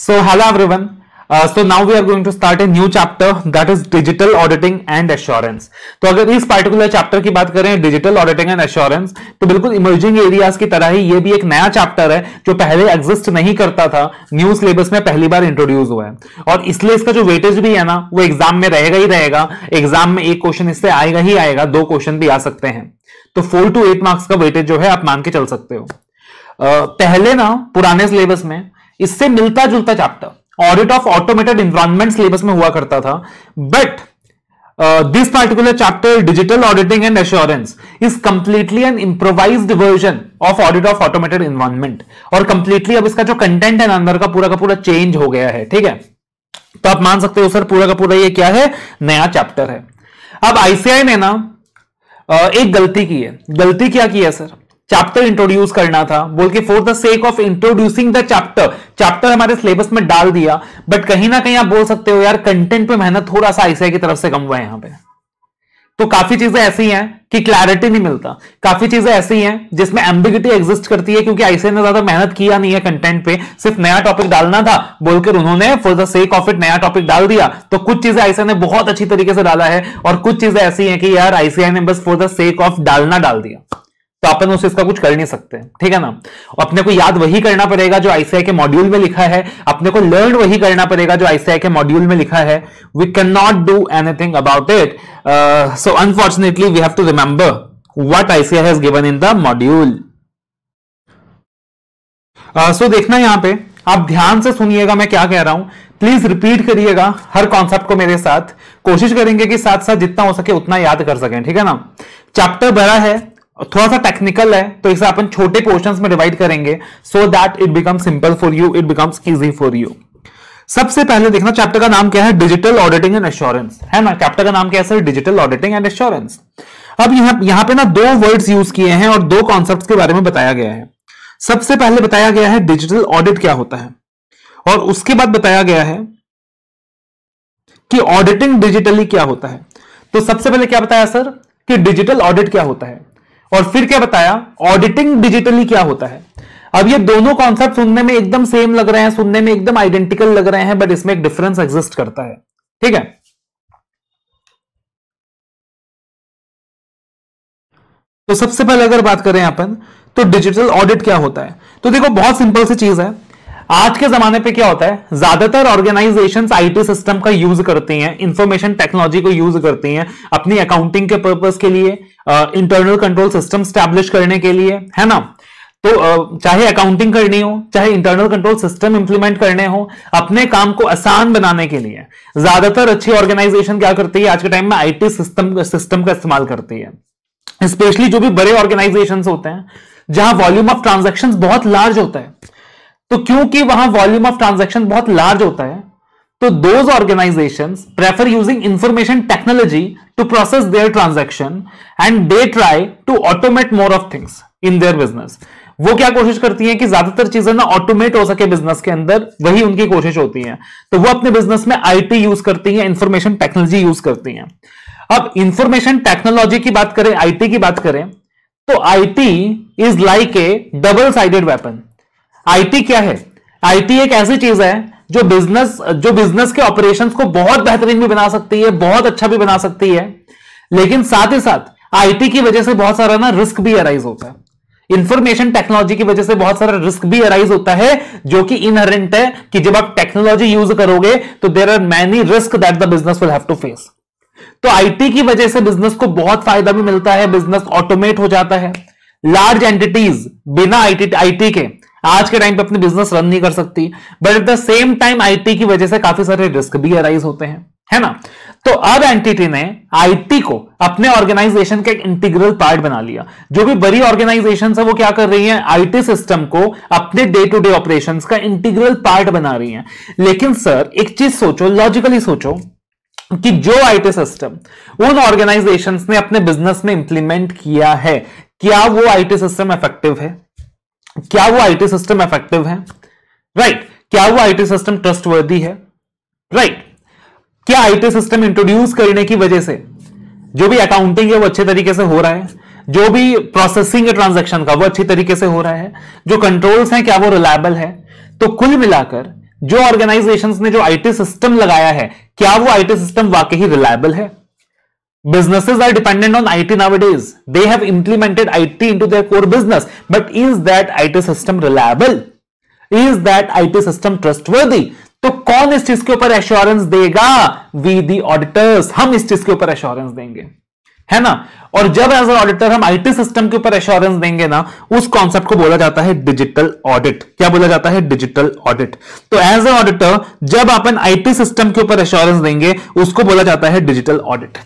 So hello everyone. Uh, so now we are going to start a new chapter that is digital auditing and assurance. to agar is particular chapter ki baat kare digital auditing and assurance to bilkul emerging areas ki tarah hi ye bhi ek naya chapter hai jo pehle exist nahi karta tha new syllabus mein pehli bar introduce hua hai aur isliye iska jo weightage bhi hai na wo exam mein rahega hi rahega exam mein ek question isse aayega hi aayega do question bhi aa sakte hain to 4 to 8 marks ka weightage jo hai aap maan ke chal sakte ho Uh, पहले ना पुराने syllabus में इससे मिलता जुलता chapter audit of automated environment syllabus में हुआ करता था but this particular chapter digital auditing and assurance is completely an improvise version of audit of automated environment और कंप्लीटली अब इसका जो कंटेंट है अंदर का पूरा का पूरा चेंज हो गया है ठीक है तो आप मान सकते हो सर पूरा का पूरा ये क्या है नया चैप्टर है अब आईसीआई ने ना uh, एक गलती की है गलती क्या की है सर चैप्टर इंट्रोड्यूस करना था बोल के for the sake of introducing the chapter chapter हमारे सिलेबस में डाल दिया बट कहीं ना कहीं आप बोल सकते हो यार कंटेंट पे मेहनत थोड़ा सा आईसीआई की तरफ से कम हुआ है यहां पे तो काफी चीजें ऐसी हैं कि क्लैरिटी नहीं मिलता काफी चीजें ऐसी हैं जिसमें एम्बिगिटी एग्जिस्ट करती है क्योंकि आईसीआई ने ज्यादा मेहनत किया नहीं है कंटेंट पे सिर्फ नया टॉपिक डालना था बोलकर उन्होंने for the sake of it नया टॉपिक डाल दिया तो कुछ चीजें आईसीआई ने बहुत अच्छी तरीके से डाला है और कुछ चीजें ऐसी हैं कि यार आईसीआई ने बस फॉर द सेक ऑफ डालना डाल दिया तो अपन उसे इसका कुछ कर नहीं सकते ठीक है ना अपने को याद वही करना पड़ेगा जो आईसीआई के मॉड्यूल में लिखा है अपने को लर्न वही करना पड़ेगा जो आईसीआई के मॉड्यूल में लिखा है we can not do anything about it so unfortunately we have to remember what ICI given in the module so देखना यहां पे आप ध्यान से सुनिएगा मैं क्या कह रहा हूं प्लीज रिपीट करिएगा हर कॉन्सेप्ट को मेरे साथ कोशिश करेंगे कि साथ साथ जितना हो सके उतना याद कर सकें ठीक है ना चैप्टर बड़ा है थोड़ा सा टेक्निकल है तो इसे अपन छोटे पोर्शंस में डिवाइड करेंगे so that it become simple for you it becomes easy for you सबसे पहले देखना चैप्टर का नाम क्या है डिजिटल ऑडिटिंग एंड एश्योरेंस है ना चैप्टर का नाम क्या है डिजिटल ऑडिटिंग एंड एश्योरेंस अब यहां यहां पे ना दो वर्ड्स यूज किए हैं और दो कॉन्सेप्ट के बारे में बताया गया है सबसे पहले बताया गया है डिजिटल ऑडिट क्या होता है और उसके बाद बताया गया है कि ऑडिटिंग डिजिटली क्या होता है तो सबसे पहले क्या बताया सर कि डिजिटल ऑडिट क्या होता है और फिर क्या बताया ऑडिटिंग डिजिटली क्या होता है अब ये दोनों कॉन्सेप्ट सुनने में एकदम सेम लग रहे हैं सुनने में एकदम आइडेंटिकल लग रहे हैं बट इसमें एक डिफरेंस एग्जिस्ट करता है ठीक है तो सबसे पहले अगर बात करें अपन तो डिजिटल ऑडिट क्या होता है तो देखो बहुत सिंपल सी चीज है आज के जमाने पे क्या होता है ज्यादातर ऑर्गेनाइजेशन आईटी सिस्टम का यूज करती हैं इंफॉर्मेशन टेक्नोलॉजी को यूज करती हैं अपनी अकाउंटिंग के पर्पज के लिए इंटरनल कंट्रोल सिस्टम स्टैब्लिश करने के लिए है ना तो uh, चाहे अकाउंटिंग करनी हो चाहे इंटरनल कंट्रोल सिस्टम इंप्लीमेंट करने हो अपने काम को आसान बनाने के लिए ज्यादातर अच्छी ऑर्गेनाइजेशन क्या करती है आज के टाइम में आईटी सिस्टम सिस्टम का इस्तेमाल करती है स्पेशली जो भी बड़े ऑर्गेनाइजेशन होते हैं जहां वॉल्यूम ऑफ ट्रांजेक्शन बहुत लार्ज होता है तो क्योंकि वहां वॉल्यूम ऑफ ट्रांजेक्शन बहुत लार्ज होता है तो those organisation prefer using information technology to process their transaction and they try to automate more of things in their business वो क्या कोशिश करती है कि ज्यादातर चीजें ना ऑटोमेट हो सके बिजनेस के अंदर वही उनकी कोशिश होती है तो वो अपने बिजनेस में आईटी यूज करती है इंफॉर्मेशन टेक्नोलॉजी यूज करती है अब इंफॉर्मेशन टेक्नोलॉजी की बात करें आईटी की बात करें तो IT is like a double sided weapon IT क्या है आईटी एक ऐसी चीज है जो बिजनेस जो बिजनेस के ऑपरेशन को बहुत बेहतरीन भी बना सकती है बहुत अच्छा भी बना सकती है लेकिन साथ ही साथ आईटी की वजह से बहुत सारा ना रिस्क भी अराइज होता है इंफॉर्मेशन टेक्नोलॉजी की वजह से बहुत सारा रिस्क भी अराइज होता है जो कि इनहरेंट है कि जब आप टेक्नोलॉजी यूज करोगे तो there are many risk that the business will have to face तो आईटी की वजह से बिजनेस को बहुत फायदा भी मिलता है बिजनेस ऑटोमेट हो जाता है लार्ज एंटिटीज बिना आईटी आईटी के आज के टाइम पे अपनी बिजनेस रन नहीं कर सकती but at the same time IT की वजह से काफी सारे रिस्क भी अराइज होते हैं है ना तो अब एंटिटी ने आईटी को अपने ऑर्गेनाइजेशन का एक इंटीग्रल पार्ट बना लिया जो भी बड़ी ऑर्गेनाइजेशन है वो क्या कर रही है आईटी सिस्टम को अपने डे टू डे ऑपरेशन का इंटीग्रल पार्ट बना रही है लेकिन सर एक चीज सोचो लॉजिकली सोचो कि जो आईटी सिस्टम उन ऑर्गेनाइजेशंस ने अपने बिजनेस में इंप्लीमेंट किया है क्या वो आईटी सिस्टम इफेक्टिव है क्या वो आईटी सिस्टम इफेक्टिव है राइट right. क्या वो आईटी सिस्टम ट्रस्टवर्दी है राइट right. क्या आईटी सिस्टम इंट्रोड्यूस करने की वजह से जो भी अकाउंटिंग है वो अच्छे तरीके से हो रहा है जो भी प्रोसेसिंग है ट्रांजेक्शन का वो अच्छी तरीके से हो रहा है जो कंट्रोल्स हैं क्या वो रिलायबल है तो कुल मिलाकर जो ऑर्गेनाइजेशंस ने जो आईटी सिस्टम लगाया है क्या वो आईटी सिस्टम वाकई रिलायबल है Businesses are dependent on IT nowadays. They have implemented IT into their core business. But is that IT system reliable? Is that IT system trustworthy? तो कौन इस चीज के ऊपर एश्योरेंस देगा वी दी ऑडिटर्स हम इस चीज के ऊपर एश्योरेंस देंगे है ना और जब एज ऑडिटर हम आईटी सिस्टम के ऊपर एश्योरेंस देंगे ना उस कॉन्सेप्ट को बोला जाता है डिजिटल ऑडिट क्या बोला जाता है डिजिटल ऑडिट तो एज ए ऑडिटर जब अपन आईटी सिस्टम के ऊपर एश्योरेंस देंगे उसको बोला जाता है डिजिटल ऑडिट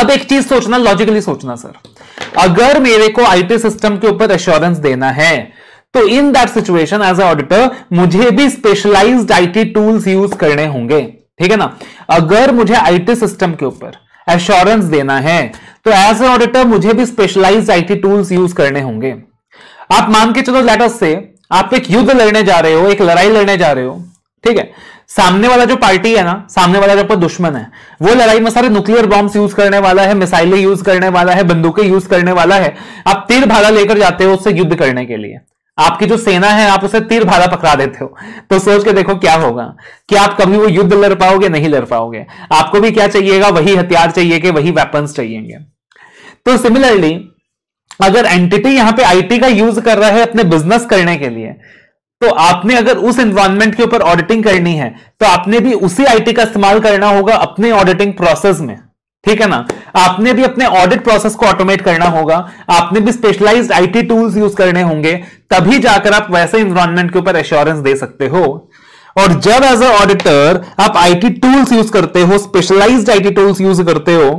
अब एक चीज सोचना लॉजिकली सोचना सर अगर मेरे को आईटी सिस्टम के ऊपर एश्योरेंस देना है तो in that situation as a auditor मुझे भी स्पेशलाइज्ड आईटी टूल्स यूज करने होंगे ठीक है ना अगर मुझे आईटी सिस्टम के ऊपर एश्योरेंस देना है तो एज ए ऑडिटर मुझे भी स्पेशलाइज्ड आईटी टूल्स यूज करने होंगे आप मान के चलो लेटस से आप एक युद्ध लड़ने जा रहे हो एक लड़ाई लड़ने जा रहे हो ठीक है सामने वाला जो पार्टी है ना सामने वाला जो दुश्मन है वो लड़ाई में सारे न्यूक्लियर बॉम्ब्स यूज करने वाला है मिसाइलें यूज करने वाला है बंदूकें यूज करने वाला है आप तीर भाला लेकर जाते हो उससे युद्ध करने के लिए आपकी जो सेना है आप उसे तीर भाला पकड़ा देते हो तो सोच के देखो क्या होगा कि आप कभी वो युद्ध लड़ पाओगे नहीं लड़ पाओगे आपको भी क्या चाहिएगा वही हथियार चाहिए वही वेपन्स चाहिए तो सिमिलरली अगर एंटिटी यहां पे आईटी का यूज कर रहा है अपने बिजनेस करने के लिए तो आपने अगर उस एनवायरमेंट के ऊपर ऑडिटिंग करनी है तो आपने भी उसी आईटी का इस्तेमाल करना होगा अपने ऑडिटिंग प्रोसेस में ठीक है ना आपने भी अपने ऑडिट प्रोसेस को ऑटोमेट करना होगा आपने भी स्पेशलाइज्ड आईटी टूल्स यूज करने होंगे तभी जाकर आप वैसे इन्वायरमेंट के ऊपर एश्योरेंस दे सकते हो और जब एज अ ऑडिटर आप आईटी टूल्स यूज करते हो स्पेशलाइज्ड आईटी टूल्स यूज करते हो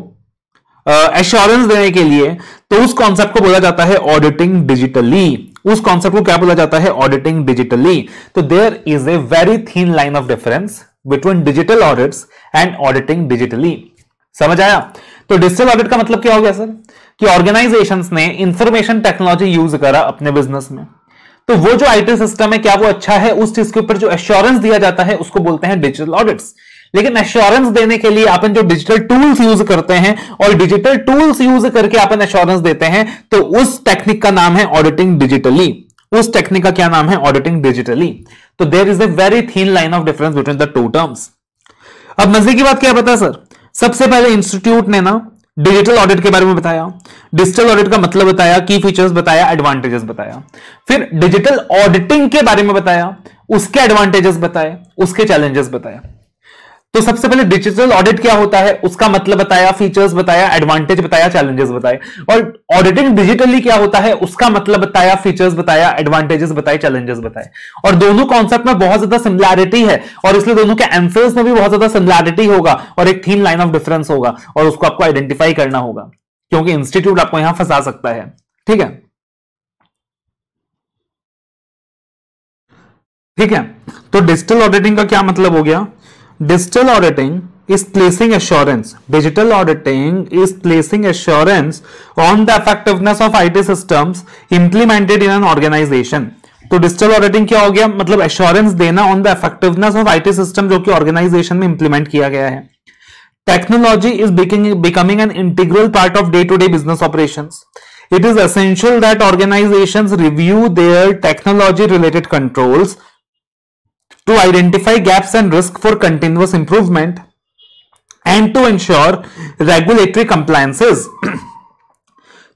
एश्योरेंस देने के लिए तो उस कॉन्सेप्ट को बोला जाता है ऑडिटिंग डिजिटली उस कॉन्सेप्ट को क्या बोला जाता है ऑडिटिंग डिजिटली तो there is a very thin line of difference between digital audits and auditing digitally समझ आया तो डिजिटल ऑडिट का मतलब क्या हो गया सर कि ऑर्गेनाइजेशन ने इंफॉर्मेशन टेक्नोलॉजी यूज करा अपने बिजनेस में तो वो जो आईटी सिस्टम है क्या वो अच्छा है उस चीज के ऊपर जो एश्योरेंस दिया जाता है उसको बोलते हैं डिजिटल ऑडिट्स लेकिन एश्योरेंस देने के लिए अपन जो डिजिटल टूल्स यूज करते हैं और डिजिटल टूल्स यूज करके अपन एश्योरेंस देते हैं तो उस टेक्निक का नाम है ऑडिटिंग डिजिटली उस टेक्निक का क्या नाम है ऑडिटिंग डिजिटली तो there is a very thin line of difference between the two terms अब मजे की बात क्या बताया सर सबसे पहले इंस्टीट्यूट ने ना डिजिटल ऑडिट के बारे में बताया डिजिटल ऑडिट का मतलब बताया की फीचर्स बताया एडवांटेजेस बताया फिर डिजिटल ऑडिटिंग के बारे में बताया उसके एडवांटेजेस बताए उसके चैलेंजेस बताया तो सबसे पहले डिजिटल ऑडिट क्या होता है उसका मतलब बताया फीचर्स बताया एडवांटेज बताया चैलेंजेस बताए और ऑडिटिंग डिजिटली क्या होता है उसका मतलब बताया फीचर्स बताया एडवांटेजेस बताए चैलेंजेस बताए और दोनों कॉन्सेप्ट में बहुत ज्यादा सिमिलैरिटी है और इसलिए दोनों के एम्फेस में भी बहुत ज्यादा सिमिलैरिटी होगा और एक थीन लाइन ऑफ डिफरेंस होगा और उसको आपको आइडेंटिफाई करना होगा क्योंकि इंस्टीट्यूट आपको यहां फंसा सकता है ठीक है ठीक है तो डिजिटल ऑडिटिंग का क्या मतलब हो गया Digital auditing is placing assurance. Digital auditing is placing assurance on the effectiveness of IT systems implemented in an organization. तो डिजिटल ऑडिटिंग क्या हो गया मतलब एश्योरेंस देना on the effectiveness of IT system जो कि ऑर्गेनाइजेशन में इंप्लीमेंट किया गया है technology is becoming an integral part of day to day business operation it is essential that organization review their technology related controls to identify gaps and risk for continuous improvement and to ensure regulatory compliances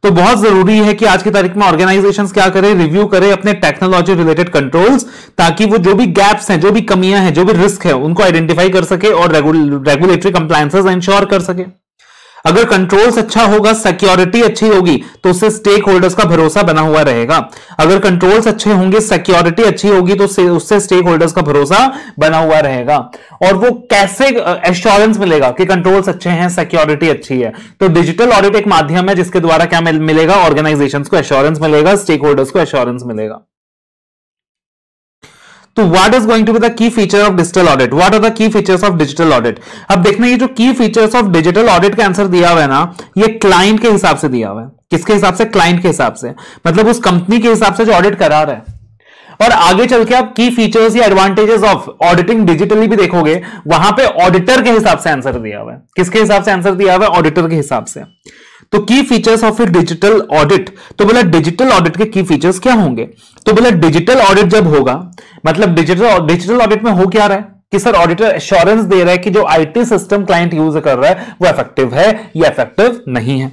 तो बहुत जरूरी है कि आज की तारीख में organisations क्या करें रिव्यू करें अपने टेक्नोलॉजी रिलेटेड कंट्रोल्स ताकि वो जो भी गैप्स हैं जो भी कमियां हैं जो भी रिस्क है उनको आइडेंटिफाई कर सके और रेगुलेटरी कंप्लायसेज इंश्योर कर सके अगर कंट्रोल्स अच्छा होगा सिक्योरिटी अच्छी होगी तो उससे स्टेक होल्डर्स का भरोसा बना हुआ रहेगा अगर कंट्रोल्स अच्छे होंगे सिक्योरिटी अच्छी होगी तो उससे स्टेक होल्डर्स का भरोसा बना हुआ रहेगा और वो कैसे एश्योरेंस मिलेगा कि कंट्रोल्स अच्छे हैं सिक्योरिटी अच्छी है तो डिजिटल ऑडिट एक माध्यम है जिसके द्वारा क्या मिलेगा ऑर्गेनाइजेशन को एश्योरेंस मिलेगा स्टेक होल्डर्स को एश्योरेंस मिलेगा तो what is going to be the key feature of digital audit what are the key features of digital audit अब देखना ये जो key features of digital audit का आंसर दिया हुआ है ना ये क्लाइंट के हिसाब से दिया हुआ है किसके हिसाब से क्लाइंट के हिसाब से मतलब उस कंपनी के हिसाब से जो ऑडिट करा रहा है और आगे चल के आप की फीचर्स या एडवांटेजेस ऑफ ऑडिटिंग डिजिटली भी देखोगे वहां पे ऑडिटर के हिसाब से आंसर दिया हुआ है किसके हिसाब से आंसर दिया हुआ है ऑडिटर के हिसाब से तो key features of a digital audit तो बोला डिजिटल ऑडिट के की फीचर्स क्या होंगे तो बोला डिजिटल ऑडिट जब होगा मतलब डिजिटल डिजिटल ऑडिट में हो क्या रहा है कि सर ऑडिटर एश्योरेंस दे रहा है कि जो आईटी सिस्टम क्लाइंट यूज कर रहा है वो इफेक्टिव है या इफेक्टिव नहीं है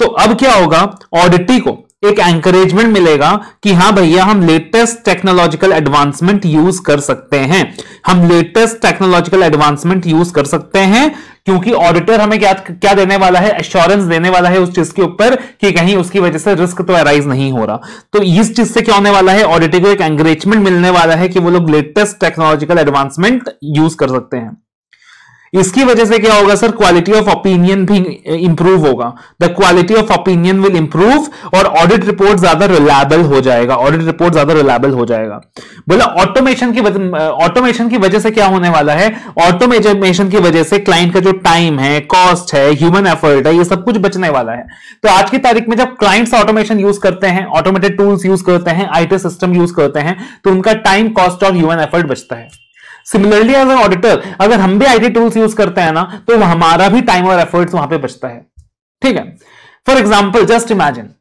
तो अब क्या होगा ऑडिटी को एक एंकरेजमेंट मिलेगा कि हाँ भैया हम लेटेस्ट टेक्नोलॉजिकल एडवांसमेंट यूज कर सकते हैं हम लेटेस्ट टेक्नोलॉजिकल एडवांसमेंट यूज कर सकते हैं क्योंकि ऑडिटर हमें क्या क्या देने वाला है एश्योरेंस देने वाला है उस चीज के ऊपर कि कहीं उसकी वजह से रिस्क तो अराइज नहीं हो रहा तो इस चीज से क्या होने वाला है ऑडिटर को एक एंकरेजमेंट मिलने वाला है कि वो लोग लेटेस्ट टेक्नोलॉजिकल एडवांसमेंट यूज कर सकते हैं इसकी वजह से क्या होगा सर क्वालिटी ऑफ ओपिनियन भी इंप्रूव होगा the quality of opinion will improve और ऑडिट रिपोर्ट ज्यादा रिलायबल हो जाएगा ऑडिट रिपोर्ट ज्यादा रिलायबल हो जाएगा बोला ऑटोमेशन की ऑटोमेशन की वजह से क्या होने वाला है ऑटोमेशन की वजह से क्लाइंट का जो टाइम है कॉस्ट है ह्यूमन एफर्ट है ये सब कुछ बचने वाला है तो आज की तारीख में जब क्लाइंट्स ऑटोमेशन यूज करते हैं ऑटोमेटेड टूल्स यूज करते हैं आईटी सिस्टम यूज करते हैं तो उनका टाइम कॉस्ट और ह्यूमन एफर्ट बचता है सिमिलरली एज एन ऑडिटर अगर हम भी आईटी टूल्स यूज करते हैं ना तो हमारा भी टाइम और एफर्ट्स वहां पे बचता है ठीक है for example just imagine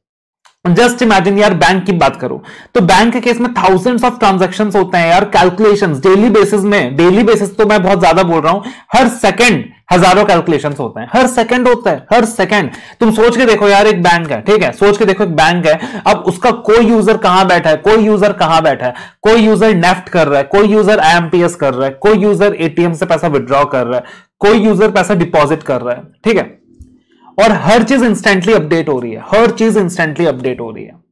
just imagine यार बैंक की बात करो तो बैंक के केस में थाउजेंड्स ऑफ ट्रांजेक्शन होते हैं यार कैलकुलेशन डेली बेसिस में डेली बेसिस तो मैं बहुत ज्यादा बोल रहा हूं हर सेकेंड हजारों कैलकुलेशन होते हैं हर सेकंड होता है हर सेकंड तुम सोच के देखो यार एक बैंक है ठीक है सोच के देखो एक बैंक है अब उसका कोई यूजर कहां बैठा है कोई यूजर कहां बैठा है कोई यूजर नेफ्ट कर रहा है कोई यूजर आईएमपीएस कर रहा है कोई यूजर एटीएम से पैसा विड्रॉ कर रहा है कोई यूजर पैसा डिपॉजिट कर रहा है ठीक है और हर चीज इंस्टेंटली अपडेट हो रही है हर चीज इंस्टेंटली अपडेट हो रही है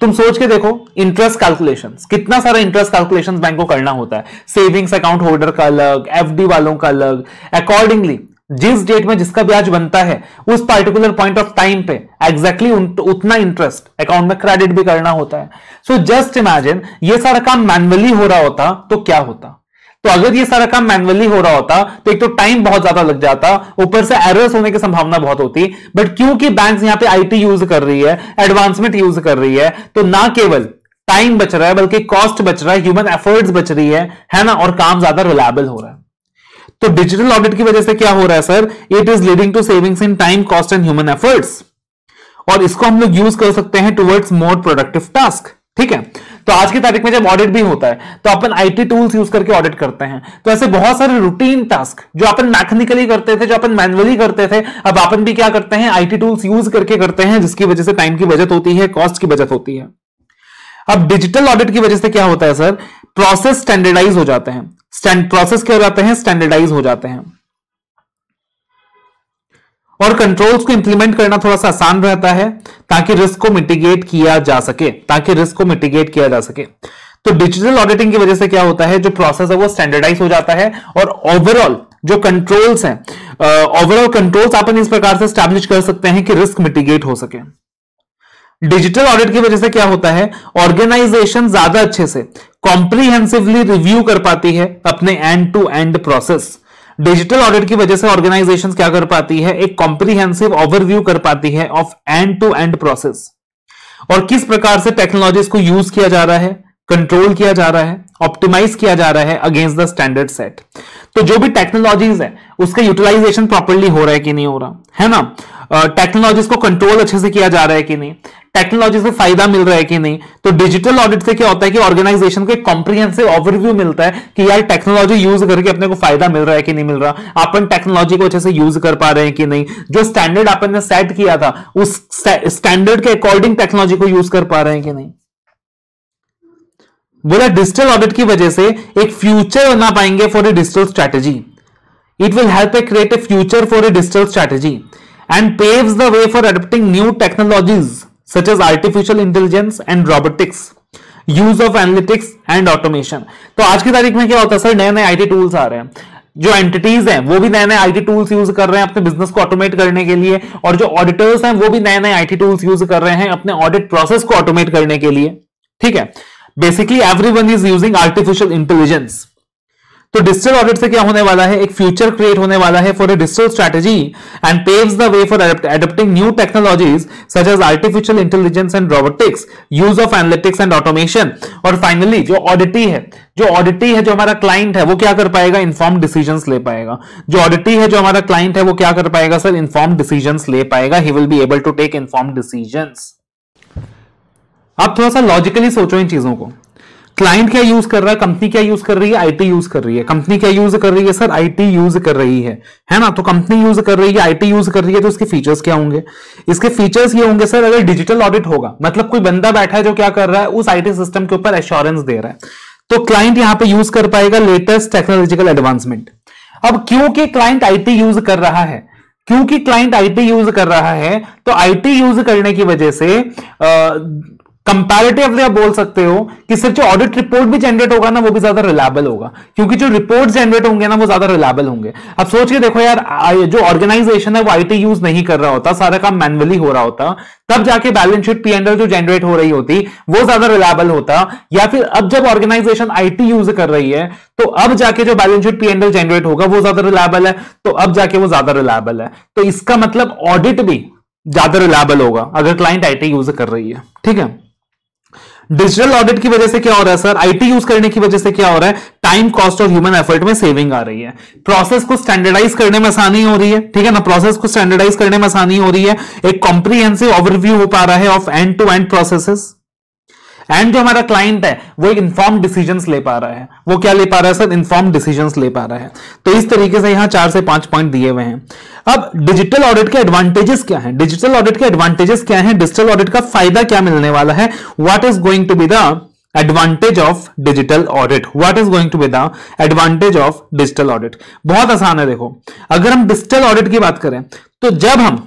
तुम सोच के देखो इंटरेस्ट कैलकुलेशन कितना सारा इंटरेस्ट कैलकुलेशन बैंक को करना होता है सेविंग्स अकाउंट होल्डर का अलग एफ वालों का अलग अकॉर्डिंगली जिस डेट में जिसका ब्याज बनता है उस पर्टिकुलर पॉइंट ऑफ टाइम पे एग्जैक्टली exactly उतना इंटरेस्ट अकाउंट में क्रेडिट भी करना होता है सो जस्ट इमेजिन ये सारा काम मैनुअली हो रहा होता तो क्या होता तो अगर ये सारा काम मैनुअली हो रहा होता तो एक तो टाइम बहुत ज्यादा लग जाता ऊपर से एरर्स होने की संभावना बहुत होती बट क्योंकि बैंक यहां पे आईटी यूज कर रही है एडवांसमेंट यूज कर रही है तो ना केवल टाइम बच रहा है बल्कि कॉस्ट बच रहा है ह्यूमन एफर्ट्स बच रही है है ना और काम ज्यादा रिलायबल हो रहा है तो डिजिटल ऑडिट की वजह से क्या हो रहा है sir it is leading to savings in time cost and human efforts और इसको हम लोग यूज कर सकते हैं टुवर्ड्स मोर प्रोडक्टिव टास्क ठीक है तो आज की तारीख में जब ऑडिट भी होता है तो अपन आईटी टूल्स यूज करके ऑडिट करते हैं तो ऐसे बहुत सारे रूटीन टास्क जो अपन मैकेनिकली करते थे जो अपन मैनुअली करते थे अब अपन भी क्या करते हैं आईटी टूल्स यूज करके करते हैं जिसकी वजह से टाइम की बचत होती है कॉस्ट की बचत होती है अब डिजिटल ऑडिट की वजह से क्या होता है सर प्रोसेस स्टैंडर्डाइज हो जाते हैं प्रोसेस क्या हो जाते हैं स्टैंडर्डाइज हो जाते हैं और कंट्रोल्स को इंप्लीमेंट करना थोड़ा सा आसान रहता है ताकि रिस्क को मिटिगेट किया जा सके ताकि रिस्क को मिटिगेट किया जा सके तो डिजिटल ऑडिटिंग की वजह से क्या होता है जो प्रोसेस है वो स्टैंडर्डाइज हो जाता है और ओवरऑल जो कंट्रोल्स हैं ओवरऑल कंट्रोल्स अपन इस प्रकार से स्टैब्लिश कर सकते हैं कि रिस्क मिटिगेट हो सके डिजिटल ऑडिट की वजह से क्या होता है ऑर्गेनाइजेशन ज्यादा अच्छे से कॉम्प्रीहेंसिवली रिव्यू कर पाती है अपने end to end process digital audit की वजह से ऑर्गेनाइजेशन क्या कर पाती है एक कॉम्प्रिहेंसिव ओवरव्यू कर पाती है of end to end process और किस प्रकार से टेक्नोलॉजीज को यूज किया जा रहा है कंट्रोल किया जा रहा है ऑप्टिमाइज किया जा रहा है अगेंस्ट द स्टैंडर्ड सेट तो जो भी टेक्नोलॉजीज है उसका यूटिलाइजेशन प्रॉपरली हो रहा है कि नहीं हो रहा है ना टेक्नोलॉजीज uh, को कंट्रोल अच्छे से किया जा रहा है कि नहीं टेक्नोलॉजी से फायदा मिल रहा है कि नहीं तो डिजिटल ऑडिट से क्या होता है कि ऑर्गेनाइजेशन को एक कॉम्प्रीहेंसिव ओवरव्यू मिलता है कि यार टेक्नोलॉजी यूज करके अपने को फायदा मिल रहा है कि नहीं मिल रहा अपन टेक्नोलॉजी को अच्छे से यूज कर पा रहे हैं कि नहीं जो स्टैंडर्ड अपन ने सेट किया था उस स्टैंडर्ड के अकॉर्डिंग टेक्नोलॉजी को यूज कर पा रहे हैं कि नहीं बोला डिजिटल ऑडिट की वजह से एक फ्यूचर बना पाएंगे for a digital strategy it will help a create a future for a digital strategy and paves the way for adopting new technologies such as artificial intelligence and robotics use of analytics and automation तो आज की तारीख में क्या होता है sir नए नए आईटी टूल्स आ रहे हैं जो एंटिटीज हैं वो भी नए नए आईटी टूल्स यूज कर रहे हैं अपने बिजनेस को ऑटोमेट करने के लिए और जो ऑडिटर्स हैं वो भी नए नए आईटी टूल्स यूज कर रहे हैं अपने ऑडिट प्रोसेस को ऑटोमेट करने के लिए ठीक है basically every one is using artificial intelligence तो डिजिटल ऑडिट से क्या होने वाला है एक फ्यूचर क्रिएट होने वाला है for a digital strategy and paves the way for adapting new technologies such as artificial intelligence and robotics use of analytics and automation और फाइनली जो ऑडिटी है जो ऑडिटी है जो हमारा क्लाइंट है वो क्या कर पाएगा इन्फॉर्म डिसीजन ले पाएगा जो ऑडिटी है जो हमारा क्लाइंट है वो क्या कर पाएगा सर इन्फॉर्म डिसीजन ले पाएगा he will be able to take inform decision आप थोड़ा सा लॉजिकली सोचो इन चीजों को क्लाइंट क्या यूज कर रहा है कंपनी क्या यूज कर रही है आईटी यूज कर रही है कंपनी क्या यूज कर रही है सर आईटी यूज कर रही है है ना तो कंपनी यूज कर रही है आईटी यूज कर रही है तो इसके फीचर्स क्या होंगे इसके फीचर्स ये होंगे सर अगर डिजिटल ऑडिट होगा मतलब कोई बंदा बैठा है जो क्या कर रहा है उस आईटी सिस्टम के ऊपर एश्योरेंस दे रहा है तो क्लाइंट यहां पे यूज कर पाएगा लेटेस्ट टेक्नोलॉजिकल एडवांसमेंट अब क्योंकि क्लाइंट आईटी यूज कर रहा है क्योंकि क्लाइंट आईटी यूज कर रहा है तो आईटी यूज करने की वजह से आ, कंपेरेटिवली आप बोल सकते हो कि सिर्फ जो ऑडिट रिपोर्ट भी जनरेट होगा ना वो भी ज्यादा रिलायबल होगा क्योंकि जो रिपोर्ट जनरेट होंगे ना वो ज्यादा रिलायबल होंगे अब सोच के देखो यार जो ऑर्गेनाइजेशन है वो आईटी यूज नहीं कर रहा होता सारा काम मैनुअली हो रहा होता तब जाके बैलेंस शीट पी एंडल जो जनरेट हो रही होती वो ज्यादा रिलायबल होता या फिर अब जब ऑर्गेनाइजेशन आईटी यूज कर रही है तो अब जाके जो balance sheet P and L generate होगा वो ज्यादा रिलायबल है तो अब जाके वो ज्यादा रिलायबल है तो इसका मतलब ऑडिट भी ज्यादा रिलायबल होगा अगर क्लाइंट आईटी यूज कर रही है ठीक है डिजिटल ऑडिट की वजह से क्या हो रहा है सर आईटी यूज करने की वजह से क्या हो रहा है टाइम कॉस्ट और ह्यूमन एफर्ट में सेविंग आ रही है प्रोसेस को स्टैंडर्डाइज करने में आसानी हो रही है ठीक है ना प्रोसेस को स्टैंडर्डाइज करने में आसानी हो रही है एक कॉम्प्रीहेंसिव ओवरव्यू हो पा रहा है of end to end processes and जो हमारा क्लाइंट है वो एक इन्फॉर्म डिसीजन ले पा रहा है वो क्या ले पा रहा है सर इन्फॉर्म डिसीजन ले पा रहा है तो इस तरीके से यहाँ चार से पांच पॉइंट दिए हुए हैं अब डिजिटल ऑडिट के एडवांटेजेस क्या है डिजिटल ऑडिट के एडवांटेजेस क्या है डिजिटल ऑडिट का फायदा क्या मिलने वाला है what is going to be the advantage of digital audit what is going to be the advantage of digital audit बहुत आसान है देखो अगर हम डिजिटल ऑडिट की बात करें तो जब हम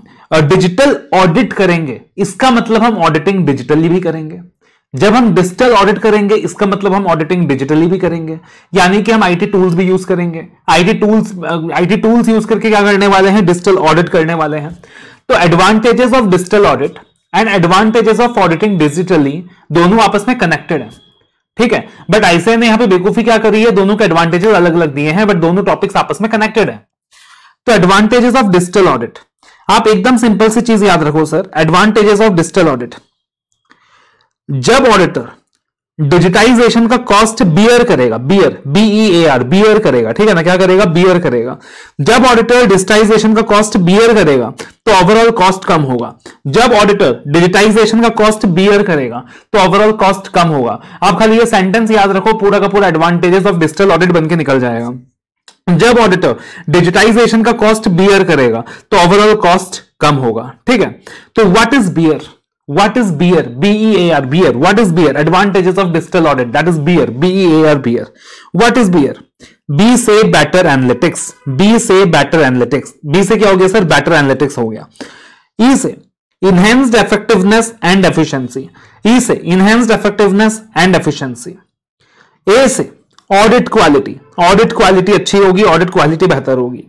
डिजिटल ऑडिट करेंगे इसका मतलब हम ऑडिटिंग डिजिटली भी करेंगे जब हम डिजिटल ऑडिट करेंगे इसका मतलब हम ऑडिटिंग डिजिटली भी करेंगे यानी कि हम आईटी टूल्स भी यूज करेंगे IT tools IT tools use करके क्या करने वाले हैं डिजिटल ऑडिट करने वाले हैं तो advantages of digital audit and advantages of auditing digitally दोनों आपस में कनेक्टेड है ठीक है बट ऐसे ने यहां पे बेकूफी क्या करी है दोनों के एडवांटेजेस अलग अलग दिए हैं बट दोनों टॉपिक्स आपस में कनेक्टेड है तो एडवांटेजेस ऑफ डिजिटल ऑडिट आप एकदम सिंपल सी चीज याद रखो sir advantages of digital audit जब ऑडिटर डिजिटाइजेशन का कॉस्ट बियर करेगा bear B E A R bear करेगा ठीक है ना क्या करेगा बियर करेगा जब ऑडिटर डिजिटाइजेशन का कॉस्ट बियर करेगा तो ओवरऑल कॉस्ट कम होगा जब ऑडिटर डिजिटाइजेशन का कॉस्ट बियर करेगा तो ओवरऑल कॉस्ट कम होगा आप खाली ये सेंटेंस याद रखो पूरा का पूरा एडवांटेजेस ऑफ डिजिटल ऑडिट बन के निकल जाएगा जब ऑडिटर डिजिटाइजेशन का कॉस्ट बियर करेगा तो ओवरऑल कॉस्ट कम होगा ठीक है तो what is bear what is beer b e a r beer what is beer advantages of distal audit that is beer b e a r beer what is beer b say better analytics b say better analytics b से क्या हो गया sir better analytics हो गया e से enhanced effectiveness and efficiency e से enhanced effectiveness and efficiency a से audit quality audit quality अच्छी होगी audit quality बेहतर होगी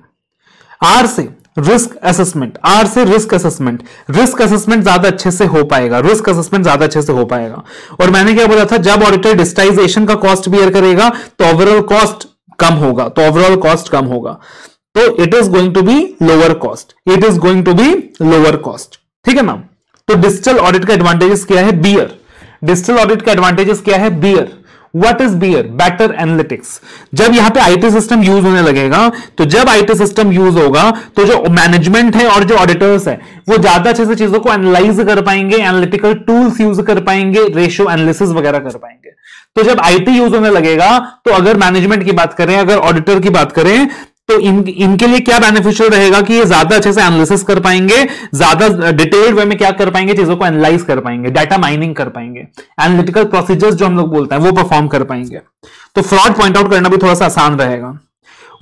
r से रिस्क असेसमेंट आर से रिस्क असेसमेंट रिस्क असेसमेंट ज्यादा अच्छे से हो पाएगा रिस्क असेसमेंट ज्यादा अच्छे से हो पाएगा और मैंने क्या बोला था जब ऑडिटर डिस्टाइजेशन का कॉस्ट बियर करेगा तो ओवरऑल कॉस्ट कम होगा तो ओवरऑल कॉस्ट कम होगा तो it is going to be lower cost it is going to be lower cost ठीक है ना तो डिजिटल ऑडिट का एडवांटेजेस क्या है बियर डिजिटल ऑडिट का एडवांटेजेस क्या है bear what is bear better analytics जब यहां पे आईटी सिस्टम यूज होने लगेगा तो जब आईटी सिस्टम यूज होगा तो जो मैनेजमेंट है और जो ऑडिटर्स है वो ज्यादा अच्छे से चीजों को एनालाइज कर पाएंगे एनालिटिकल टूल्स यूज कर पाएंगे रेशियो एनालिसिस वगैरह कर पाएंगे तो जब आईटी यूज होने लगेगा तो अगर मैनेजमेंट की बात करें अगर ऑडिटर की बात करें तो इन इनके लिए क्या बेनिफिशियल रहेगा कि ये ज्यादा अच्छे से एनालिसिस कर पाएंगे ज्यादा डिटेल्ड uh, वे में क्या कर पाएंगे चीजों को एनालाइज कर पाएंगे डाटा माइनिंग कर पाएंगे एनालिटिकल प्रोसीजर्स जो हम लोग बोलते हैं वो परफॉर्म कर पाएंगे तो फ्रॉड पॉइंट आउट करना भी थोड़ा सा आसान रहेगा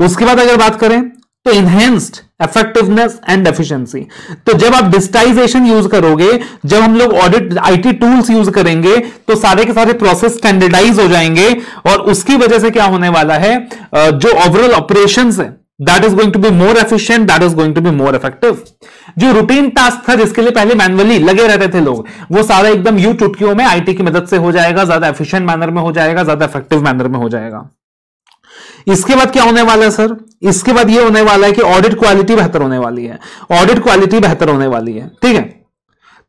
उसके बाद अगर बात करें तो इनहेंस्ड इफेक्टिवनेस एंड एफिशिएंसी तो जब आप डिस्टाइजेशन यूज करोगे जब हम लोग ऑडिट आईटी टूल्स यूज करेंगे तो सारे के सारे प्रोसेस स्टैंडर्डाइज हो जाएंगे और उसकी वजह से क्या होने वाला है जो ओवरऑल ऑपरेशन है That is going to be more efficient. That is going to be more effective. जो रूटीन टास्क था जिसके लिए पहले मैनुअली लगे रहते थे लोग वो सारा एकदम यू चुटकियों में आईटी की मदद से हो जाएगा ज्यादा एफिशिएंट मैनर में हो जाएगा ज्यादा इफेक्टिव मैनर में हो जाएगा इसके बाद क्या होने वाला है सर इसके बाद ये होने वाला है कि ऑडिट क्वालिटी बेहतर होने वाली है ऑडिट क्वालिटी बेहतर होने वाली है ठीक है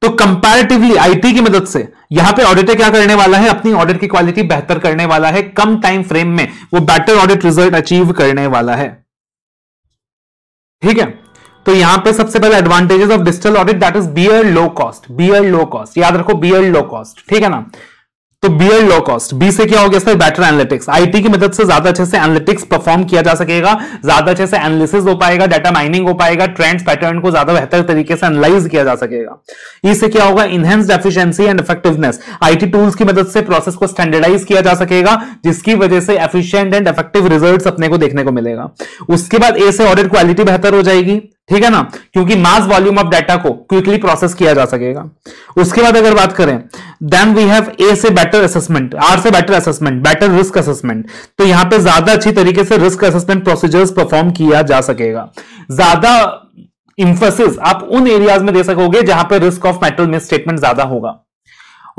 तो कंपैरेटिवली आईटी की मदद से यहां पे ऑडिटर क्या करने वाला है अपनी ऑडिट की क्वालिटी बेहतर करने वाला है कम टाइम फ्रेम में वो बेटर ऑडिट रिजल्ट अचीव करने वाला है ठीक है तो यहां पे सबसे पहले advantages of digital audit that is bear low cost bear low cost याद रखो बियर लो कॉस्ट ठीक है ना तो बियर लो कॉस्ट बी से क्या हो गया सर बेटर एनालिटिक्स आईटी की मदद से ज्यादा अच्छे से एनालिटिक्स परफॉर्म किया जा सकेगा ज्यादा अच्छे से एनालिसिस हो पाएगा डाटा माइनिंग हो पाएगा ट्रेंड्स पैटर्न को ज्यादा बेहतर तरीके से एनालाइज किया जा सकेगा ई e से क्या होगा enhance efficiency and effectiveness IT tools की मदद से प्रोसेस को स्टैंडर्डाइज किया जा सकेगा जिसकी वजह से एफिशियंट एंड इफेक्टिव रिजल्ट अपने को देखने को मिलेगा उसके बाद ए से ऑडिट क्वालिटी बेहतर हो जाएगी ठीक है ना क्योंकि मास वॉल्यूम ऑफ डाटा को क्विकली प्रोसेस किया जा सकेगा उसके बाद अगर बात करें देन वी हैव ए से बेटर असेसमेंट आर से better assessment better risk assessment तो यहां पे ज्यादा अच्छी तरीके से रिस्क असेसमेंट प्रोसीजर्स परफॉर्म किया जा सकेगा ज्यादा इंफोसिस आप उन एरियाज में दे सकोगे जहां पर risk of material misstatement ज्यादा होगा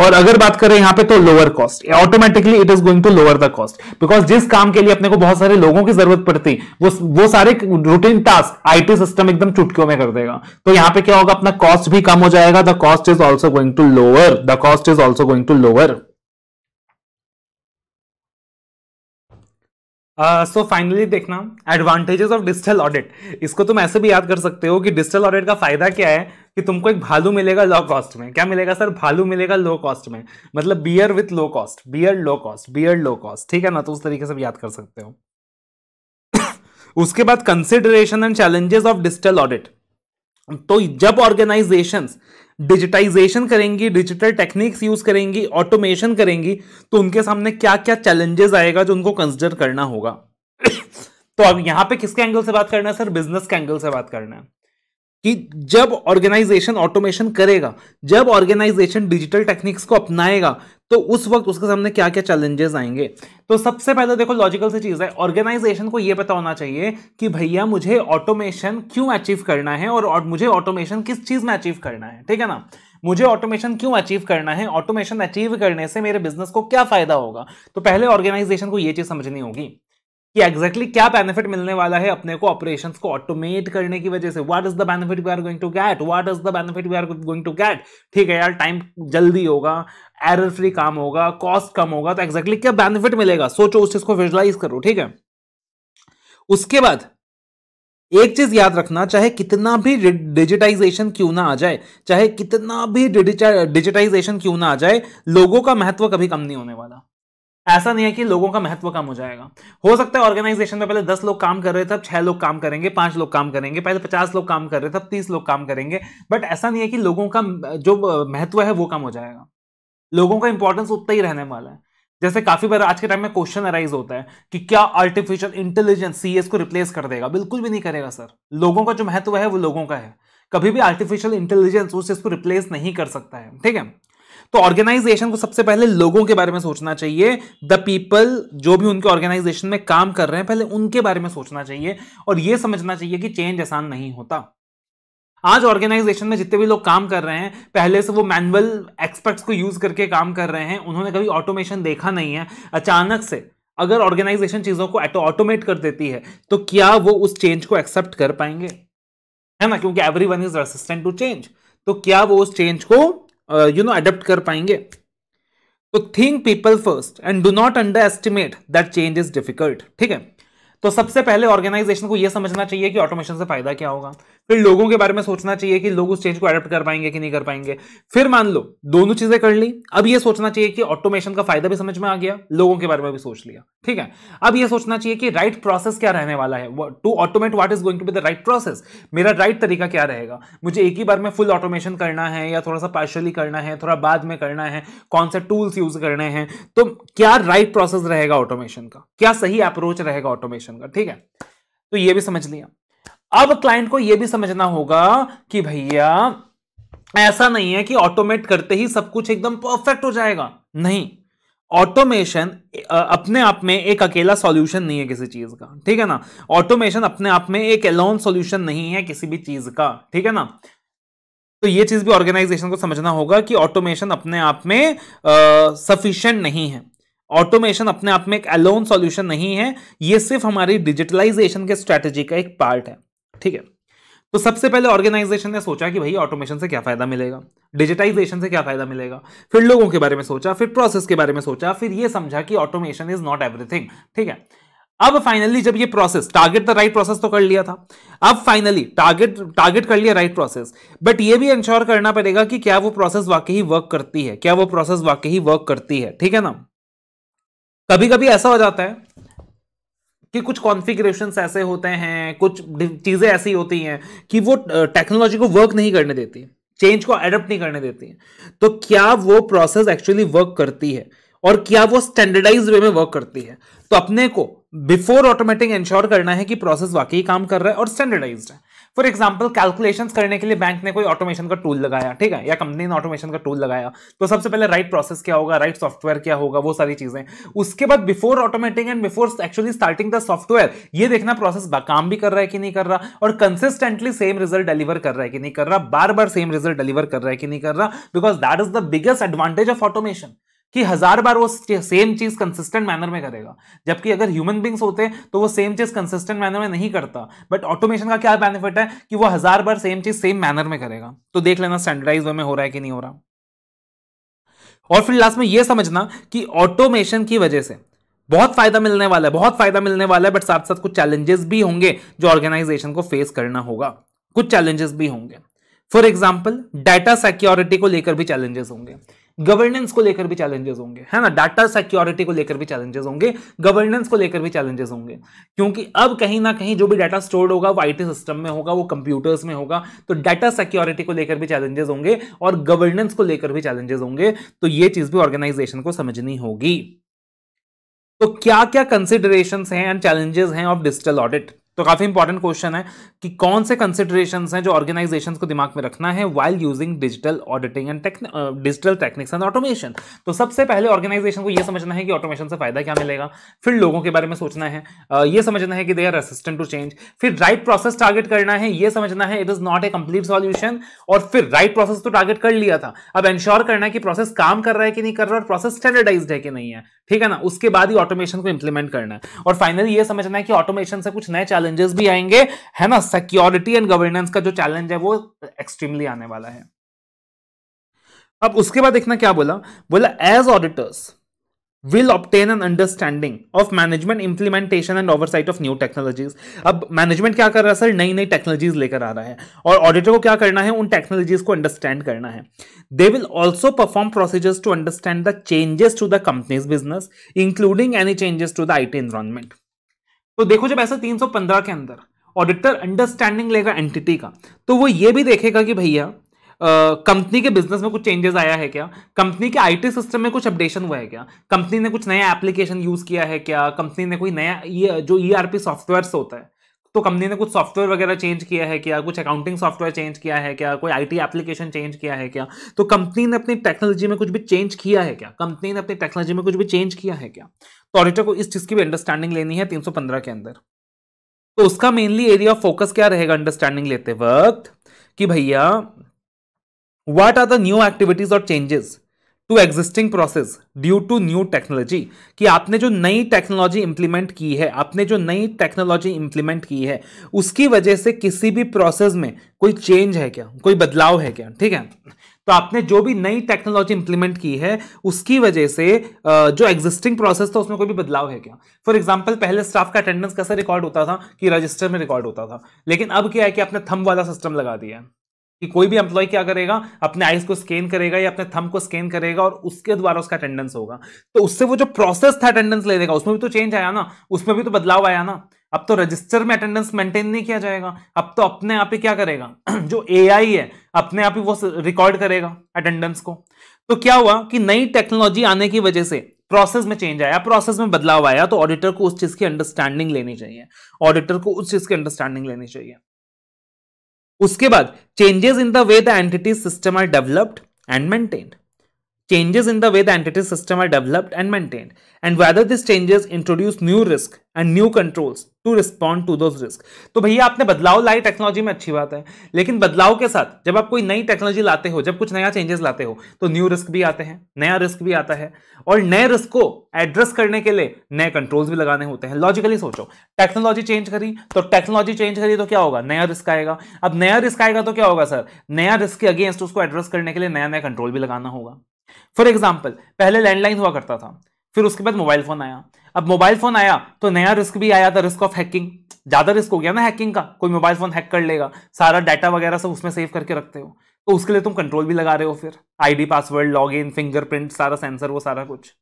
और अगर बात करें यहां पे तो lower cost automatically it is going to lower the cost because जिस काम के लिए अपने को बहुत सारे लोगों की जरूरत पड़ती वो वो सारे रूटीन टास्क आईटी सिस्टम एकदम चुटकियों में कर देगा तो यहां पे क्या होगा अपना कॉस्ट भी कम हो जाएगा the cost is also going to lower the cost is also going to lower so finally देखना एडवांटेजेस ऑफ डिजिटल ऑडिट इसको तुम ऐसे भी याद कर सकते हो कि डिजिटल ऑडिट का फायदा क्या है कि तुमको एक भालू मिलेगा लो कॉस्ट में क्या मिलेगा सर भालू मिलेगा लो कॉस्ट में मतलब bear with low cost bear low cost bear low cost ठीक है ना तो उस तरीके से भी याद कर सकते हो उसके बाद consideration and challenges of digital audit तो जब ऑर्गेनाइजेशंस डिजिटाइजेशन करेंगी डिजिटल टेक्निक्स यूज करेंगी ऑटोमेशन करेंगी तो उनके सामने क्या क्या चैलेंजेस आएगा जो उनको कंसिडर करना होगा तो अब यहां पे किसके एंगल से बात करना है सर बिजनेस के एंगल से बात करना है कि जब ऑर्गेनाइजेशन ऑटोमेशन करेगा जब ऑर्गेनाइजेशन डिजिटल टेक्निक्स को अपनाएगा तो उस वक्त उसके सामने क्या क्या चैलेंजेस आएंगे तो सबसे पहले देखो लॉजिकल सी चीज़ है ऑर्गेनाइजेशन को ये पता होना चाहिए कि भैया मुझे ऑटोमेशन क्यों अचीव करना है और मुझे ऑटोमेशन किस चीज़ में अचीव करना है ठीक है ना मुझे ऑटोमेशन क्यों अचीव करना है ऑटोमेशन अचीव करने से मेरे बिजनेस को क्या फायदा होगा तो पहले ऑर्गेनाइजेशन को ये चीज़ समझनी होगी कि एग्जैक्टली exactly क्या बेनिफिट मिलने वाला है अपने को ऑपरेशंस को ऑटोमेट करने की वजह से what is the benefit we are going to get what is the benefit we are going to get ठीक है यार टाइम जल्दी होगा एरर फ्री काम होगा कॉस्ट कम होगा तो एग्जैक्टली exactly क्या बेनिफिट मिलेगा सोचो उस चीज को विजुलाइज करो ठीक है उसके बाद एक चीज याद रखना चाहे कितना भी डिजिटाइजेशन क्यों ना आ जाए चाहे कितना भी डिजिटाइजेशन क्यों ना आ जाए लोगों का महत्व कभी कम नहीं होने वाला ऐसा नहीं है कि लोगों का महत्व कम हो जाएगा हो सकता है ऑर्गेनाइजेशन में पहले दस लोग काम कर रहे थे अब छह लोग काम करेंगे पांच लोग काम करेंगे पहले पचास लोग काम कर रहे थे अब तीस लोग काम करेंगे बट ऐसा नहीं है कि लोगों का जो महत्व है वो कम हो जाएगा लोगों का इंपॉर्टेंस उतना ही रहने वाला है जैसे काफी बार आज के टाइम में क्वेश्चन अराइज होता है कि क्या आर्टिफिशियल इंटेलिजेंस सी को रिप्लेस कर देगा बिल्कुल भी नहीं करेगा सर लोगों का जो महत्व है वो लोगों का है कभी भी आर्टिफिशियल इंटेलिजेंस उस चीज को रिप्लेस नहीं कर सकता है ठीक है तो ऑर्गेनाइजेशन को सबसे पहले लोगों के बारे में सोचना चाहिए द पीपल जो भी उनके ऑर्गेनाइजेशन में काम कर रहे हैं पहले उनके बारे में सोचना चाहिए और यह समझना चाहिए कि चेंज आसान नहीं होता आज ऑर्गेनाइजेशन में जितने भी लोग काम कर रहे हैं पहले से वो मैनुअल एक्सपर्ट्स को यूज करके काम कर रहे हैं उन्होंने कभी ऑटोमेशन देखा नहीं है अचानक से अगर ऑर्गेनाइजेशन चीजों को ऑटोमेट कर देती है तो क्या वो उस चेंज को एक्सेप्ट कर पाएंगे है ना क्योंकि every one is resistant to change तो क्या वो उस चेंज को यू नो अडेप्ट कर पाएंगे तो think people first and do not underestimate that change is difficult ठीक है तो सबसे पहले ऑर्गेनाइजेशन को यह समझना चाहिए कि ऑटोमेशन से फायदा क्या होगा फिर लोगों के बारे में सोचना चाहिए कि लोग उस चेंज को अडप्ट कर पाएंगे कि नहीं कर पाएंगे फिर मान लो दोनों चीजें कर ली अब यह सोचना चाहिए कि ऑटोमेशन का फायदा भी समझ में आ गया लोगों के बारे में भी सोच लिया ठीक है अब यह सोचना चाहिए कि राइट प्रोसेस क्या रहने वाला है to automate what is going to be the right process मेरा राइट तरीका क्या रहेगा मुझे एक ही बार में फुल ऑटोमेशन करना है या थोड़ा सा पार्शली करना है थोड़ा बाद में करना है कौन से टूल्स यूज करने हैं तो क्या राइट प्रोसेस रहेगा ऑटोमेशन का क्या सही अप्रोच रहेगा ऑटोमेशन का ठीक है तो ये भी समझ लिया अब क्लाइंट को यह भी समझना होगा कि भैया ऐसा नहीं है कि ऑटोमेट करते ही सब कुछ एकदम परफेक्ट हो जाएगा नहीं ऑटोमेशन अपने आप में एक अकेला सॉल्यूशन नहीं है किसी चीज का ठीक है ना ऑटोमेशन अपने आप में एक अलोन सॉल्यूशन नहीं है किसी भी चीज का ठीक है ना तो ये चीज भी ऑर्गेनाइजेशन को समझना होगा कि ऑटोमेशन अपने आप में सफिशियंट नहीं है ऑटोमेशन अपने आप में एक अलोन सॉल्यूशन नहीं है ये सिर्फ हमारी डिजिटलाइजेशन के स्ट्रेटेजी का एक पार्ट है ठीक है तो सबसे पहले ऑर्गेनाइजेशन ने सोचा कि भाई ऑटोमेशन से क्या फायदा मिलेगा डिजिटाइजेशन से क्या फायदा मिलेगा फिर लोगों के बारे में सोचा फिर प्रोसेस के बारे में सोचा फिर ये समझा कि ऑटोमेशन इज नॉट एवरीथिंग ठीक है अब फाइनली जब ये process target the right process तो कर लिया था अब फाइनली टारगेट टारगेट कर लिया राइट प्रोसेस बट ये भी इंश्योर करना पड़ेगा कि क्या वो प्रोसेस वाकई वर्क करती है क्या वो प्रोसेस वाकई वर्क करती है ठीक है ना कभी कभी ऐसा हो जाता है कि कुछ कॉन्फ़िगरेशंस ऐसे होते हैं कुछ चीज़ें ऐसी होती हैं कि वो टेक्नोलॉजी को वर्क नहीं करने देती चेंज को अडप्ट नहीं करने देती तो क्या वो प्रोसेस एक्चुअली वर्क करती है और क्या वो स्टैंडर्डाइज वे में वर्क करती है तो अपने को बिफोर ऑटोमेटिक इंश्योर करना है कि प्रोसेस वाकई काम कर रहा है और स्टैंडर्डाइज है फॉर एग्जाम्पल कैलकुलेशन करने के लिए बैंक ने कोई ऑटोमेशन का टूल लगाया ठीक है या कंपनी ने ऑटोमेशन का टूल लगाया तो सबसे पहले राइट प्रोसेस क्या होगा राइट सॉफ्टवेयर क्या होगा वो सारी चीजें उसके बाद before automating and before actually starting the software ये देखना प्रोसेस काम भी कर रहा है कि नहीं कर रहा और कंसिस्टेंटली सेम रिजल्ट डिलीवर कर रहा है कि नहीं कर रहा बार बार सेम रिजल्ट डिलीवर कर रहा है कि नहीं कर रहा because that is the biggest advantage of automation कि हजार बार वो सेम चीज कंसिस्टेंट मैनर में करेगा जबकि अगर ह्यूमन बींग्स होते तो वो सेम चीज कंसिस्टेंट मैनर में नहीं करता बट ऑटोमेशन का क्या बेनिफिट है कि वो हजार बार सेम चीज सेम मैनर में करेगा तो देख लेना स्टैंडर्डाइज में हो रहा है कि नहीं हो रहा और फिर लास्ट में ये समझना कि ऑटोमेशन की वजह से बहुत फायदा मिलने वाला है बहुत फायदा मिलने वाला है बट साथ साथ कुछ चैलेंजेस भी होंगे जो ऑर्गेनाइजेशन को फेस करना होगा कुछ चैलेंजेस भी होंगे फॉर एग्जाम्पल डाटा सिक्योरिटी को लेकर भी चैलेंजेस होंगे गवर्नेंस को लेकर भी चैलेंजेस होंगे है ना डाटा सिक्योरिटी को लेकर भी चैलेंजेस होंगे गवर्नेंस को लेकर भी चैलेंजेस होंगे क्योंकि अब कहीं ना कहीं जो भी डाटा स्टोर्ड होगा वो आईटी सिस्टम में होगा वो कंप्यूटर्स में होगा तो डाटा सिक्योरिटी को लेकर भी चैलेंजेस होंगे और गवर्नेंस को लेकर भी चैलेंजेस होंगे तो ये चीज भी ऑर्गेनाइजेशन को समझनी होगी तो क्या क्या कंसिडरेशन हैं एंड चैलेंजेस हैं ऑफ डिजिटल ऑडिट तो काफ़ी इंपॉर्टेंट क्वेश्चन है कि कौन से कंसिडरेशन हैं जो ऑर्गेनाइजेशन को दिमाग में रखना है while using digital auditing and digital techniques and automation तो सबसे पहले ऑर्गेनाइजेशन को यह समझना है कि ऑटोमेशन से फायदा क्या मिलेगा फिर लोगों के बारे में सोचना है यह समझना है कि they are resistant to change फिर राइट प्रोसेस टारगेट करना है यह समझना है it is not a complete solution और फिर राइट right प्रोसेस तो टारगेट कर लिया था अब एंश्योर करना है कि प्रोसेस काम कर रहा है कि नहीं कर रहा है और प्रोसेस स्टैंडर्डाइज है कि नहीं है ठीक है ना उसके बाद ही ऑटोमेशन को इंप्लीमेंट करना है और फाइनली यह समझना है कि ऑटोमेशन से कुछ नए चैलेंज चैलेंजेस भी आएंगे है ना सिक्योरिटी एंड गवर्नेंस का जो चैलेंज है वो एक्सट्रीमली आने वाला है अब उसके बाद देखना क्या बोला बोला as auditors will obtain an understanding of management implementation and oversight of new technologies अब मैनेजमेंट क्या कर रहा है सर नई नई टेक्नोलॉजीज लेकर आ रहा है और ऑडिटर को क्या करना है उन टेक्नोलॉजीज को अंडरस्टैंड करना है they will also perform procedures to understand the changes to the company's business including any changes to the I T environment तो देखो जब ऐसा 315 के अंदर ऑडिटर अंडरस्टैंडिंग लेगा एंटिटी का तो वो ये भी देखेगा कि भैया कंपनी के बिजनेस में कुछ चेंजेस आया है क्या कंपनी के आईटी सिस्टम में कुछ अपडेशन हुआ है क्या कंपनी ने कुछ नया एप्लीकेशन यूज किया है क्या कंपनी ने कोई नया ये जो ई e सॉफ्टवेयर होता है तो कंपनी ने कुछ सॉफ्टवेयर वगैरह चेंज किया है क्या कुछ अकाउंटिंग सॉफ्टवेयर चेंज किया है क्या कोई आईटी एप्लीकेशन चेंज किया है क्या तो कंपनी ने अपनी टेक्नोलॉजी में कुछ भी चेंज किया है क्या कंपनी ने अपनी टेक्नोलॉजी में कुछ भी चेंज किया है क्या तो ऑडिटर को इस चीज की भी अंडरस्टैंडिंग लेनी है 315 के अंदर तो उसका मेनली एरिया ऑफ फोकस क्या रहेगा अंडरस्टैंडिंग लेते वक्त कि भैया what are the new activities और changes to existing process due to new technology कि आपने जो नई टेक्नोलॉजी इंप्लीमेंट की है आपने जो नई टेक्नोलॉजी इंप्लीमेंट की है उसकी वजह से किसी भी प्रोसेस में कोई चेंज है क्या कोई बदलाव है क्या ठीक है तो आपने जो भी नई टेक्नोलॉजी इंप्लीमेंट की है उसकी वजह से जो एग्जिस्टिंग प्रोसेस था उसमें कोई भी बदलाव है क्या फॉर एग्जाम्पल पहले स्टाफ का अटेंडेंस कैसे रिकॉर्ड होता था कि रजिस्टर में रिकॉर्ड होता था लेकिन अब क्या है कि आपने थम वाला सिस्टम लगा दिया है कि कोई भी एम्प्लॉय क्या करेगा अपने आइज को स्कैन करेगा या अपने थम को स्कैन करेगा और उसके द्वारा उसका अटेंडेंस होगा तो उससे वो जो प्रोसेस था अटेंडेंस लेने का उसमें भी तो चेंज आया ना उसमें भी तो बदलाव आया ना अब तो रजिस्टर में अटेंडेंस मेंटेन नहीं किया जाएगा अब तो अपने आप ही क्या करेगा जो एआई है अपने आप ही वो रिकॉर्ड करेगा अटेंडेंस को तो क्या हुआ कि नई टेक्नोलॉजी आने की वजह से प्रोसेस में चेंज आया प्रोसेस में बदलाव आया तो ऑडिटर को उस चीज की अंडरस्टैंडिंग लेनी चाहिए ऑडिटर को उस चीज की अंडरस्टैंडिंग लेनी चाहिए उसके बाद changes in the way the entity system are developed and maintained changes in the way the entity system are developed and maintained and whether these changes introduce new risk and new controls to respond to those risk तो भैया आपने बदलाव लाई technology में अच्छी बात है लेकिन बदलाव के साथ जब आप कोई नई टेक्नोलॉजी लाते हो जब कुछ नया चेंजेस लाते हो तो न्यू रिस्क भी आते हैं नया रिस्क भी आता है और नए रिस्क को एड्रेस करने के लिए नए कंट्रोल्स भी लगाने होते हैं लॉजिकली सोचो टेक्नोलॉजी चेंज करी तो टेक्नोलॉजी चेंज करी तो क्या होगा नया रिस्क आएगा अब नया रिस्क आएगा तो क्या होगा सर नया रिस्क के अगेंस्ट उसको एड्रेस करने के लिए नया नया कंट्रोल भी लगाना होगा फॉर एग्जाम्पल पहले लैंडलाइन हुआ करता था फिर उसके बाद मोबाइल फोन आया अब मोबाइल फोन आया तो नया रिस्क भी आया था रिस्क ऑफ हैकिंग ज्यादा रिस्क हो गया ना हैकिंग का कोई मोबाइल फोन हैक कर लेगा सारा डाटा वगैरह सब उसमें सेव करके रखते हो तो उसके लिए तुम कंट्रोल भी लगा रहे हो फिर ID password log in fingerprint सारा सेंसर वो सारा कुछ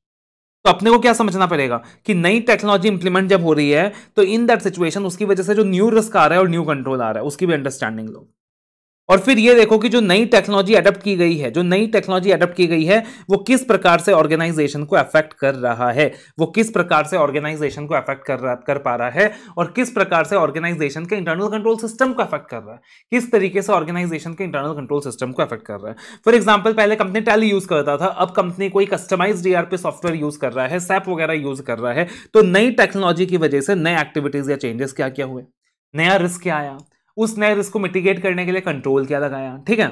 तो अपने को क्या समझना पड़ेगा कि नई टेक्नोलॉजी इंप्लीमेंट जब हो रही है तो इन दैट सिचुएशन उसकी वजह से जो न्यू रिस्क आ रहा है और न्यू कंट्रोल आ रहा है उसकी भी अंडरस्टैंडिंग लोग और फिर ये देखो कि जो नई टेक्नोलॉजी अडप्ट की गई है जो नई टेक्नोलॉजी अडप्ट की गई है वो किस प्रकार से ऑर्गेनाइजेशन को अफेक्ट कर रहा है वो किस प्रकार से ऑर्गेनाइजेशन को अफेक्ट कर रहा कर पा रहा है और किस प्रकार से ऑर्गेनाइजेशन के इंटरनल कंट्रोल सिस्टम को अफेक्ट कर रहा है किस तरीके से ऑर्गेनाइजेशन के इंटरनल कंट्रोल सिस्टम को अफेक्ट कर रहा है फॉर एग्जाम्पल पहले कंपनी टैली यूज करता था अब कंपनी कोई कस्टमाइज पी सॉफ्टवेयर यूज कर रहा है सैप वगैरह यूज कर रहा है तो नई टेक्नोलॉजी की वजह से नए एक्टिविटीज या चेंजेस क्या क्या हुए नया रिस्क क्या आया उस नए रिस्क को मिटिगेट करने के लिए कंट्रोल क्या लगाया ठीक है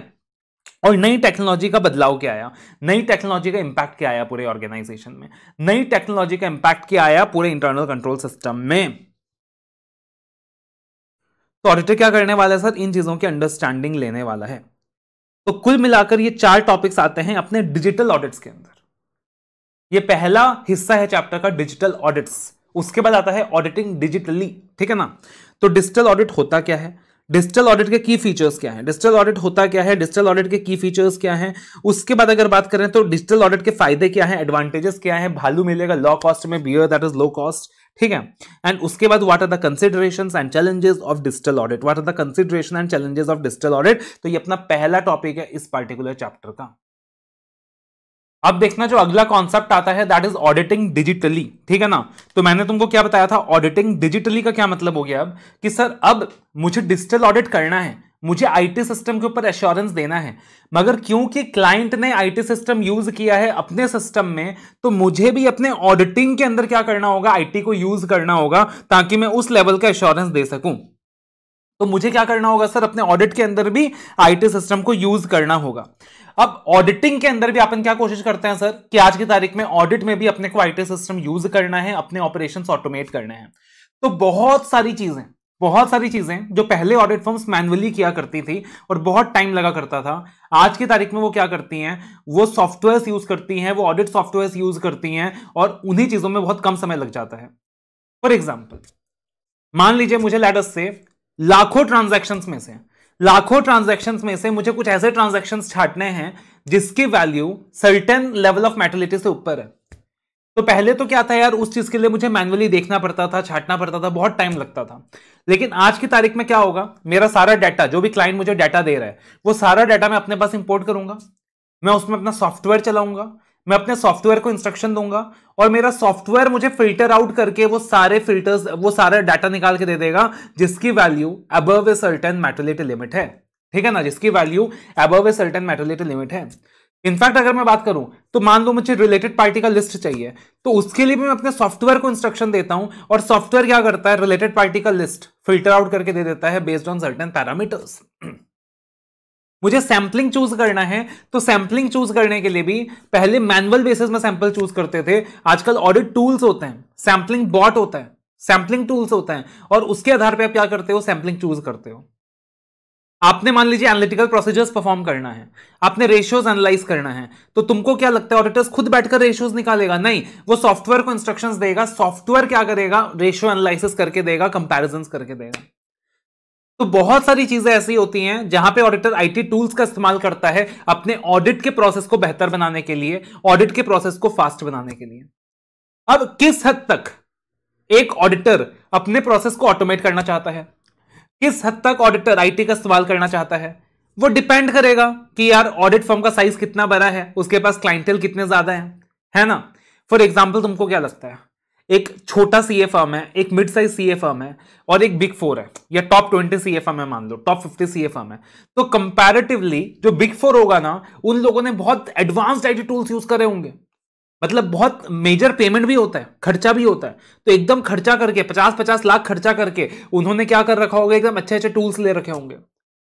और नई टेक्नोलॉजी का बदलाव क्या आया नई टेक्नोलॉजी का इंपैक्ट क्या आया पूरे ऑर्गेनाइजेशन में नई टेक्नोलॉजी का इंपैक्ट क्या आया पूरे इंटरनल कंट्रोल सिस्टम में तो ऑडिटर क्या करने वाला है सर इन चीजों की अंडरस्टैंडिंग लेने वाला है तो कुल मिलाकर ये चार टॉपिक्स आते हैं अपने डिजिटल ऑडिट्स के अंदर ये पहला हिस्सा है चैप्टर का डिजिटल ऑडिट्स उसके बाद आता है ऑडिटिंग डिजिटली ठीक है ना तो डिजिटल ऑडिट होता क्या है डिजिटल ऑडिट के की फीचर्स क्या हैं डिजिटल ऑडिट होता क्या है डिजिटल ऑडिट के की फीचर्स क्या हैं उसके बाद अगर बात करें तो डिजिटल ऑडिट के फायदे क्या हैं एडवांटेजेस क्या हैं भालू मिलेगा लो कॉस्ट में bear that is low cost ठीक है एंड उसके बाद what are the consideration and challenges of digital audit what are the consideration and challenges of digital audit तो ये अपना पहला टॉपिक है इस पर्टिकुलर चैप्टर का अब देखना जो अगला कॉन्सेप्ट आता है दैट इज ऑडिटिंग डिजिटली ठीक है ना तो मैंने तुमको क्या बताया था ऑडिटिंग डिजिटली का क्या मतलब हो गया अब कि सर अब मुझे डिजिटल ऑडिट करना है मुझे आईटी सिस्टम के ऊपर एश्योरेंस देना है मगर क्योंकि क्लाइंट ने आईटी सिस्टम यूज किया है अपने सिस्टम में तो मुझे भी अपने ऑडिटिंग के अंदर क्या करना होगा आईटी को यूज करना होगा ताकि मैं उस लेवल का एश्योरेंस दे सकूं तो मुझे क्या करना होगा सर अपने ऑडिट के अंदर भी आईटी सिस्टम को यूज करना होगा अब ऑडिटिंग के अंदर भी अपन क्या कोशिश करते हैं सर कि आज की तारीख में ऑडिट में भी अपने को आईटी सिस्टम यूज करना है अपने ऑपरेशन ऑटोमेट करने हैं तो बहुत सारी चीजें बहुत सारी चीजें जो पहले ऑडिट फॉर्म्स मैनुअली किया करती थी और बहुत टाइम लगा करता था आज की तारीख में वो क्या करती हैं वो सॉफ्टवेयर्स यूज करती हैं वो ऑडिट सॉफ्टवेयर्स यूज करती हैं और उन्हीं चीजों में बहुत कम समय लग जाता है फॉर एग्जाम्पल मान लीजिए मुझे लैडस से लाखों ट्रांजेक्शन में से लाखों ट्रांजेक्शन में से मुझे कुछ ऐसे ट्रांजेक्शन छाटने हैं जिसकी value certain level of materiality से ऊपर है तो पहले तो क्या था यार उस चीज के लिए मुझे मैन्युअली देखना पड़ता था छाटना पड़ता था बहुत टाइम लगता था लेकिन आज की तारीख में क्या होगा मेरा सारा डाटा जो भी क्लाइंट मुझे डाटा दे रहा है वो सारा डाटा मैं अपने पास इंपोर्ट करूंगा मैं उसमें अपना सॉफ्टवेयर चलाऊंगा मैं अपने सॉफ्टवेयर को इंस्ट्रक्शन दूंगा और मेरा सॉफ्टवेयर मुझे फिल्टर आउट करके वो सारे फिल्टर्स वो सारे डाटा निकाल के दे देगा जिसकी value above a certain limit है ठीक है ना जिसकी value above a certain limit है इनफैक्ट अगर मैं बात करूं तो मान लो मुझे रिलेटेड पार्टी का लिस्ट चाहिए तो उसके लिए भी मैं अपने सॉफ्टवेयर को इंस्ट्रक्शन देता हूं और सॉफ्टवेयर क्या करता है रिलेटेड पार्टी का लिस्ट फिल्टर आउट करके दे देता है बेस्ड ऑन सर्टन पैरामीटर्स मुझे सैम्पलिंग चूज करना है तो सैम्पलिंग चूज करने के लिए भी पहले मैनुअल बेसिस में सैंपल चूज करते थे आजकल ऑडिट टूल्स होते हैं सैम्पलिंग बॉट होता है सैम्पलिंग टूल्स होते हैं और उसके आधार पर आप क्या करते हो सैम्पलिंग चूज करते हो आपने मान लीजिए एनालिटिकल प्रोसीजर्स परफॉर्म करना है आपने रेशियोज एनालाइज करना है तो तुमको क्या लगता है ऑडिटर्स खुद बैठकर रेशियोज निकालेगा नहीं वो सॉफ्टवेयर को इंस्ट्रक्शंस देगा सॉफ्टवेयर क्या करेगा रेशियो एनालिसिस करके देगा कंपैरिजन करके देगा तो बहुत सारी चीजें ऐसी होती हैं जहां पे ऑडिटर आईटी टूल्स का इस्तेमाल करता है अपने ऑडिट के प्रोसेस को बेहतर बनाने के लिए ऑडिट के प्रोसेस को फास्ट बनाने के लिए अब किस हद तक एक ऑडिटर अपने प्रोसेस को ऑटोमेट करना चाहता है किस हद तक ऑडिटर आईटी का इस्तेमाल करना चाहता है वो डिपेंड करेगा कि यार ऑडिट फॉर्म का साइज कितना बड़ा है उसके पास क्लाइंटेल कितने ज्यादा है है ना फॉर एग्जाम्पल तुमको क्या लगता है एक छोटा सी ए फर्म है एक mid size C A firm है और एक बिग फोर है या top twenty C A firm है मान लो top fifty C A firm है तो कंपैरेटिवली जो बिग फोर होगा ना उन लोगों ने बहुत एडवांस आईटी टूल्स यूज करे होंगे मतलब बहुत मेजर पेमेंट भी होता है खर्चा भी होता है तो एकदम खर्चा करके पचास पचास लाख खर्चा करके उन्होंने क्या कर रखा होगा एकदम अच्छे अच्छे टूल्स ले रखे होंगे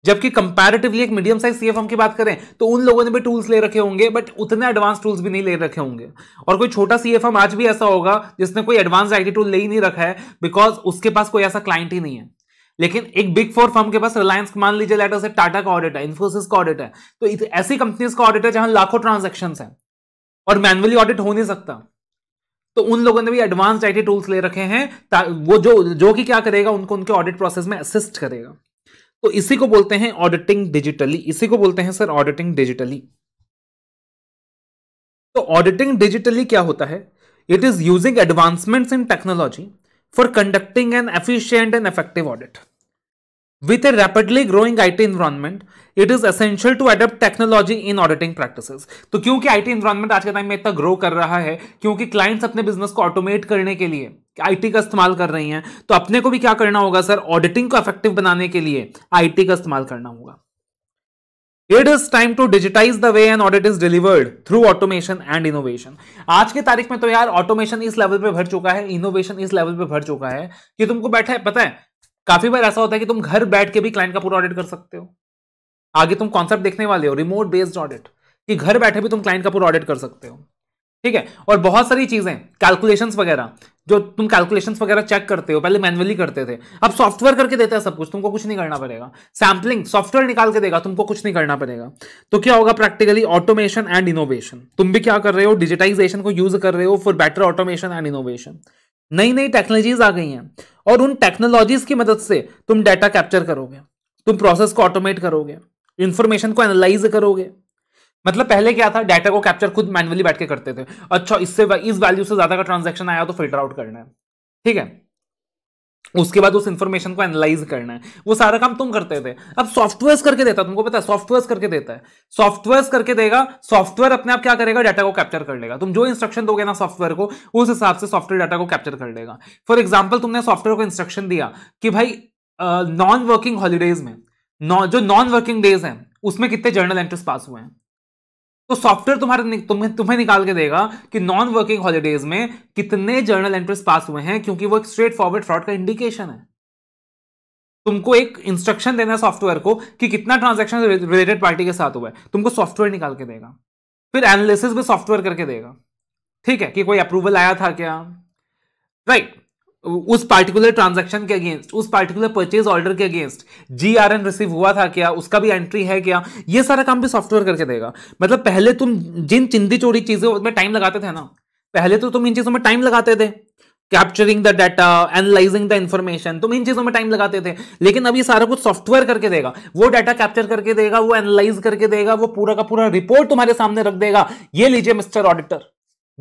जबकि कंपैरेटिवली एक मीडियम साइज सीएफएम की बात करें तो उन लोगों ने भी टूल्स ले रखे होंगे बट उतने एडवांस टूल्स भी नहीं ले रखे होंगे और कोई छोटा सीएफएम आज भी ऐसा होगा जिसने कोई एडवांस आईटी टूल ले ही नहीं रखा है बिकॉज उसके पास कोई ऐसा क्लाइंट ही नहीं है लेकिन एक बिग फोर फर्म के पास रिलायंस मान लीजिए लेटर से टाटा का ऑडिट है इन्फोसिस का ऑडिट है तो ऐसी कंपनीज का ऑडिट है जहां लाखों ट्रांजेक्शन है और मैनुअली ऑडिट हो नहीं सकता तो उन लोगों ने भी एडवांस आईटी टूल्स ले रखे हैं वो जो जो कि क्या करेगा उनको उनके ऑडिट प्रोसेस में असिस्ट करेगा तो इसी को बोलते हैं ऑडिटिंग डिजिटली इसी को बोलते हैं सर ऑडिटिंग डिजिटली तो ऑडिटिंग डिजिटली क्या होता है it is using advancements in technology for conducting an efficient and effective audit with a rapidly growing IT environment, it is essential to adopt technology in auditing practice तो क्योंकि IT environment आज के time में इतना grow कर रहा है क्योंकि क्लाइंट्स अपने बिजनेस को ऑटोमेट करने के लिए आईटी का इस्तेमाल कर रही हैं तो अपने को भी क्या करना होगा सर ऑडिटिंग को इफेक्टिव बनाने के लिए आईटी का इस्तेमाल करना होगा it is time to digitise the way and audit is delivered through automation and innovation आज की तारीख में तो यार ऑटोमेशन इस लेवल पर भर चुका है इनोवेशन इस लेवल पर भर चुका है कि तुमको बैठा है पता है काफी बार ऐसा होता है कि तुम घर बैठ के भी क्लाइंट का पूरा ऑडिट कर सकते हो आगे तुम कॉन्सेप्ट देखने वाले हो रिमोट बेस्ड ऑडिट कि घर बैठे भी तुम क्लाइंट का पूरा ऑडिट कर सकते हो ठीक है और बहुत सारी चीजें कैलकुलेशंस वगैरह जो तुम कैलकुलेशंस वगैरह चेक करते हो पहले मैनुअली करते थे अब सॉफ्टवेयर करके देता है सब कुछ तुमको कुछ नहीं करना पड़ेगा सैम्पलिंग सॉफ्टवेयर निकाल के देगा तुमको कुछ नहीं करना पड़ेगा तो क्या होगा प्रैक्टिकली ऑटोमेशन एंड इनोवेशन तुम भी क्या कर रहे हो डिजिटाइजेशन को यूज कर रहे हो for better automation and innovation नई नई टेक्नोलॉजीज आ गई हैं और उन टेक्नोलॉजीज की मदद से तुम डाटा कैप्चर करोगे तुम प्रोसेस को ऑटोमेट करोगे इन्फॉर्मेशन को एनालाइज करोगे मतलब पहले क्या था डाटा को कैप्चर खुद मैनुअली बैठ के करते थे अच्छा इससे इस वैल्यू से ज्यादा का ट्रांजेक्शन आया तो फिल्टर आउट करना है ठीक है उसके बाद उस इन्फॉर्मेशन को एनालाइज करना है वो सारा काम तुम करते थे अब सॉफ्टवेयर करके देता तुमको पता है सॉफ्टवेयर करके देता है सॉफ्टवेयर करके देगा सॉफ्टवेयर अपने आप क्या करेगा डाटा को कैप्चर कर लेगा तुम जो इंस्ट्रक्शन दोगे ना सॉफ्टवेयर को उस हिसाब से सॉफ्टवेयर डाटा को कैप्चर कर लेगा फॉर एग्जाम्पल तुमने सॉफ्टवेयर को इंस्ट्रक्शन दिया कि भाई नॉन वर्किंग हॉलीडेज में जो नॉन वर्किंग डेज है उसमें कितने जर्नल एंट्रीज पास हुए हैं तो सॉफ्टवेयर तुम्हारे तुम्हें तुम्हें निकाल के देगा कि नॉन वर्किंग हॉलीडेज में कितने जर्नल एंट्रीज पास हुए हैं क्योंकि वो एक स्ट्रेट फॉरवर्ड फ्रॉड का इंडिकेशन है तुमको एक इंस्ट्रक्शन देना है सॉफ्टवेयर को कि कितना ट्रांजेक्शन रिलेटेड पार्टी के साथ हुआ है तुमको सॉफ्टवेयर निकाल के देगा फिर एनालिसिस भी सॉफ्टवेयर करके देगा ठीक है कि कोई अप्रूवल आया था क्या राइट right. उस पार्टिकुलर ट्रांजैक्शन के अगेंस्ट उस पार्टिकुलर परचेज ऑर्डर के against G R N receive हुआ था क्या उसका भी एंट्री है क्या ये सारा काम भी सॉफ्टवेयर करके देगा मतलब पहले तुम जिन चिंदी चोरी चीज़ों में टाइम लगाते थे ना पहले तो तुम इन चीज़ों में टाइम लगाते थे capturing the data analysing the information तुम इन चीज़ों में टाइम लगाते थे लेकिन अब ये सारा कुछ सॉफ्टवेयर करके देगा वो डाटा कैप्चर करके देगा वो एनालाइज करके देगा वो पूरा का पूरा रिपोर्ट तुम्हारे सामने रख देगा ये लीजिए mister auditor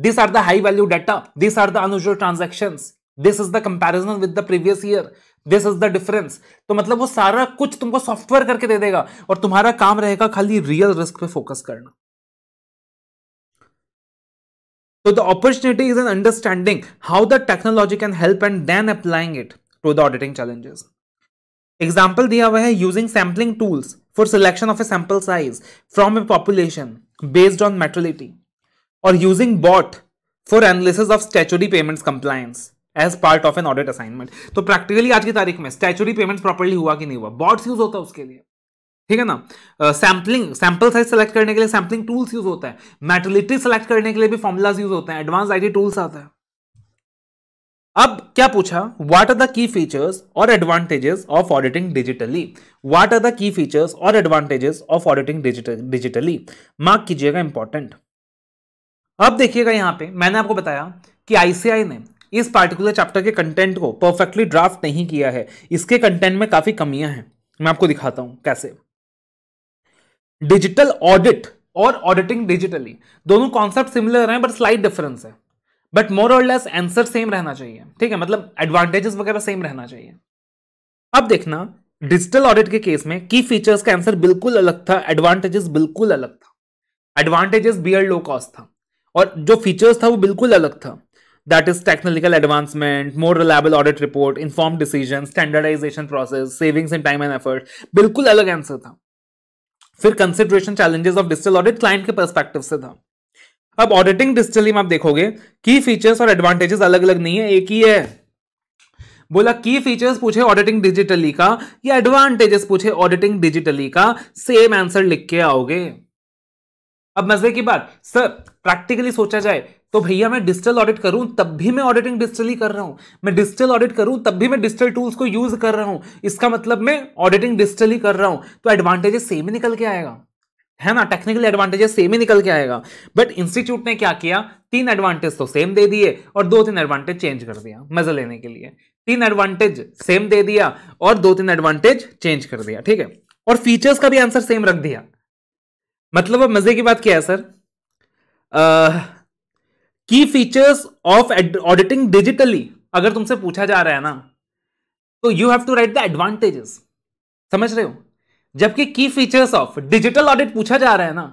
this are the high value data this are the unusual transaction this is the comparison with the previous year this is the difference तो मतलब वो सारा कुछ तुमको सॉफ्टवेयर करके दे देगा और तुम्हारा काम रहेगा खाली रियल रिस्क पे फोकस करना तो the opportunity is an understanding how the technology can help and then applying it to the auditing challenges example दिया हुआ है using sampling tools for selection of a sample size from a population based on materiality और using bot for analysis of statutory payments compliance as part of an audit assignment तो practically आज की तारीख में statutory payment properly हुआ कि नहीं हुआ बॉड्स यूज होता है उसके लिए ठीक है ना सैम्पलिंग सैंपल साइज सेलेक्ट करने के लिए सैम्पलिंग टूल्स यूज होता है मेटलिटी सेलेक्ट करने के लिए भी फॉर्मुलाज यूज होते हैं एडवांस आईटी टूल्स आता है अब क्या पूछा what are the key features और advantages of auditing digitally what are the key features और advantages of auditing digitally mark कीजिएगा इंपॉर्टेंट अब देखिएगा यहां पे मैंने आपको बताया कि आईसीआई ने इस पार्टिकुलर चैप्टर के कंटेंट को परफेक्टली ड्राफ्ट नहीं किया है इसके कंटेंट में काफ़ी कमियां हैं मैं आपको दिखाता हूं कैसे डिजिटल ऑडिट और ऑडिटिंग डिजिटली दोनों कॉन्सेप्ट सिमिलर हैं बट स्लाइट डिफरेंस है बट मोर और लेस आंसर सेम रहना चाहिए ठीक है मतलब एडवांटेजेस वगैरह सेम रहना चाहिए अब देखना डिजिटल ऑडिट के केस में की फीचर्स का आंसर बिल्कुल अलग था एडवांटेजेस बिल्कुल अलग था एडवांटेजेस बियर लो कॉस्ट था और जो फीचर्स था वो बिल्कुल अलग था that is technical advancement, more reliable audit report, informed decision, standardization process, savings in time and effort. बिल्कुल अलग आंसर था फिर consideration challenges of digital audit client के परस्पेक्टिव से था अब ऑडिटिंग डिजिटली में आप देखोगे की फीचर्स और एडवांटेजेस अलग अलग नहीं है एक ही है बोला की फीचर्स पूछे ऑडिटिंग डिजिटली का या एडवांटेजेस पूछे ऑडिटिंग डिजिटली का सेम आंसर लिख के आओगे अब मजे की बात सर प्रैक्टिकली सोचा जाए तो भैया मैं डिजिटल ऑडिट करूं तब भी मैं ऑडिटिंग डिजिटली कर रहा हूं मैं डिजिटल ऑडिट करूं तब भी मैं डिजिटल टूल्स को यूज कर रहा हूं इसका मतलब मैं ऑडिटिंग डिजिटली कर रहा हूं तो एडवांटेजेस सेम ही निकल के आएगा है ना टेक्निकल एडवांटेजेस सेम ही निकल के आएगा बट इंस्टीट्यूट ने क्या किया तीन एडवांटेज तो सेम दे दिए और दो तीन एडवांटेज चेंज कर दिया मजा लेने के लिए तीन एडवांटेज सेम दे दिया और दो तीन एडवांटेज चेंज कर दिया ठीक है और फीचर्स का भी आंसर सेम रख दिया मतलब अब मजे की बात क्या है सर आ, की फीचर्स ऑफ ऑडिटिंग डिजिटली अगर तुमसे पूछा जा रहा है ना तो you have to write the advantages समझ रहे हो जबकि की फीचर्स ऑफ डिजिटल ऑडिट पूछा जा रहा है ना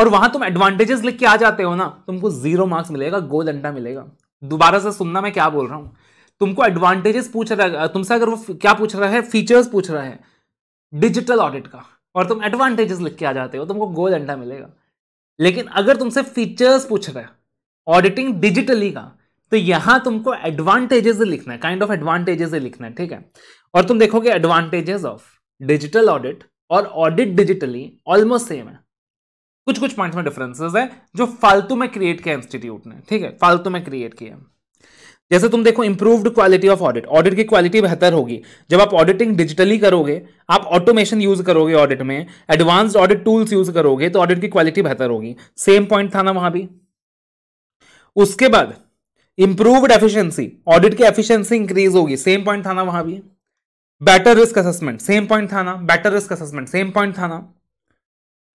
और वहां तुम एडवांटेजेस लिख के आ जाते हो ना तुमको जीरो मार्क्स मिलेगा गोल अंडा मिलेगा दोबारा से सुनना मैं क्या बोल रहा हूं तुमको एडवांटेजेस पूछ रहा है तुमसे अगर वो क्या पूछ रहा है फीचर्स पूछ रहा है डिजिटल ऑडिट का और तुम एडवांटेजेस लिख के आ जाते हो तुमको गोल अंडा मिलेगा लेकिन अगर तुमसे फीचर्स पूछ रहा है ऑडिटिंग डिजिटली का तो यहां तुमको एडवांटेजेस लिखना है काइंड ऑफ एडवांटेजेस लिखना है ठीक है और तुम देखोगे एडवांटेजेस ऑफ डिजिटल ऑडिट और ऑडिट डिजिटली ऑलमोस्ट सेम है कुछ कुछ पॉइंट में डिफरेंसेस है जो फालतू में क्रिएट किया इंस्टीट्यूट ने ठीक है फालतू में क्रिएट किया जैसे तुम देखो improved quality of audit audit की क्वालिटी बेहतर होगी जब आप ऑडिटिंग डिजिटली करोगे आप ऑटोमेशन यूज करोगे ऑडिट में एडवांस्ड ऑडिट टूल्स यूज करोगे तो ऑडिट की क्वालिटी बेहतर होगी सेम पॉइंट था ना वहां भी उसके बाद इंप्रूव्ड एफिशिएंसी ऑडिट की एफिशिएंसी इंक्रीज होगी सेम पॉइंट था ना वहां भी better risk assessment same point था ना better risk assessment same point था ना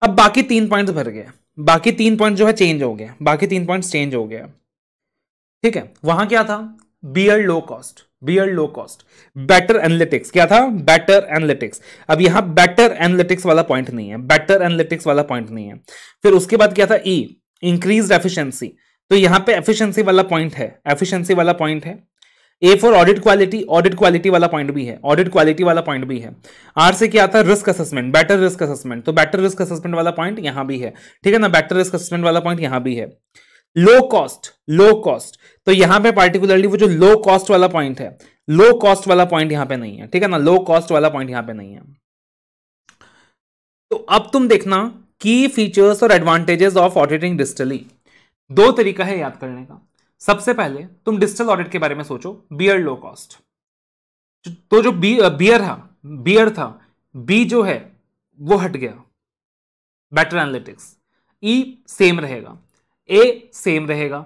अब बाकी तीन पॉइंट भर गए बाकी तीन पॉइंट जो है चेंज हो गया बाकी तीन पॉइंट चेंज हो गया ठीक है वहां क्या था bear low cost bear low cost better analytics क्या था बेटर एनालिटिक्स अब यहां बेटर एनालिटिक्स वाला पॉइंट नहीं है बेटर एनालिटिक्स वाला पॉइंट नहीं है फिर उसके बाद क्या था ई इंक्रीज एफिशियंसी तो यहाँ पे एफिशिएंसी वाला पॉइंट है एफिशिएंसी वाला पॉइंट है A for audit quality audit quality वाला पॉइंट भी है ऑडिट क्वालिटी वाला पॉइंट भी है आर से क्या आता है risk assessment better risk assessment तो बेटर रिस्क असेसमेंट वाला पॉइंट यहाँ भी है ठीक है ना बेटर रिस्क असेसमेंट वाला पॉइंट यहाँ भी है लो कॉस्ट लो कॉस्ट तो यहाँ पे पार्टिकुलरली वो जो लो कॉस्ट वाला पॉइंट है लो कॉस्ट वाला पॉइंट यहाँ पे नहीं है ठीक है ना लो कॉस्ट वाला पॉइंट यहाँ पे नहीं है तो अब तुम देखना की फीचर्स और एडवांटेजेस ऑफ ऑडिटिंग डिजिटली दो तरीका है याद करने का सबसे पहले तुम डिजिटल ऑडिट के बारे में सोचो बियर लो कॉस्ट तो जो बी बियर uh, था बियर था बी जो है वो हट गया बेटर एनालिटिक्स ई सेम रहेगा ए सेम रहेगा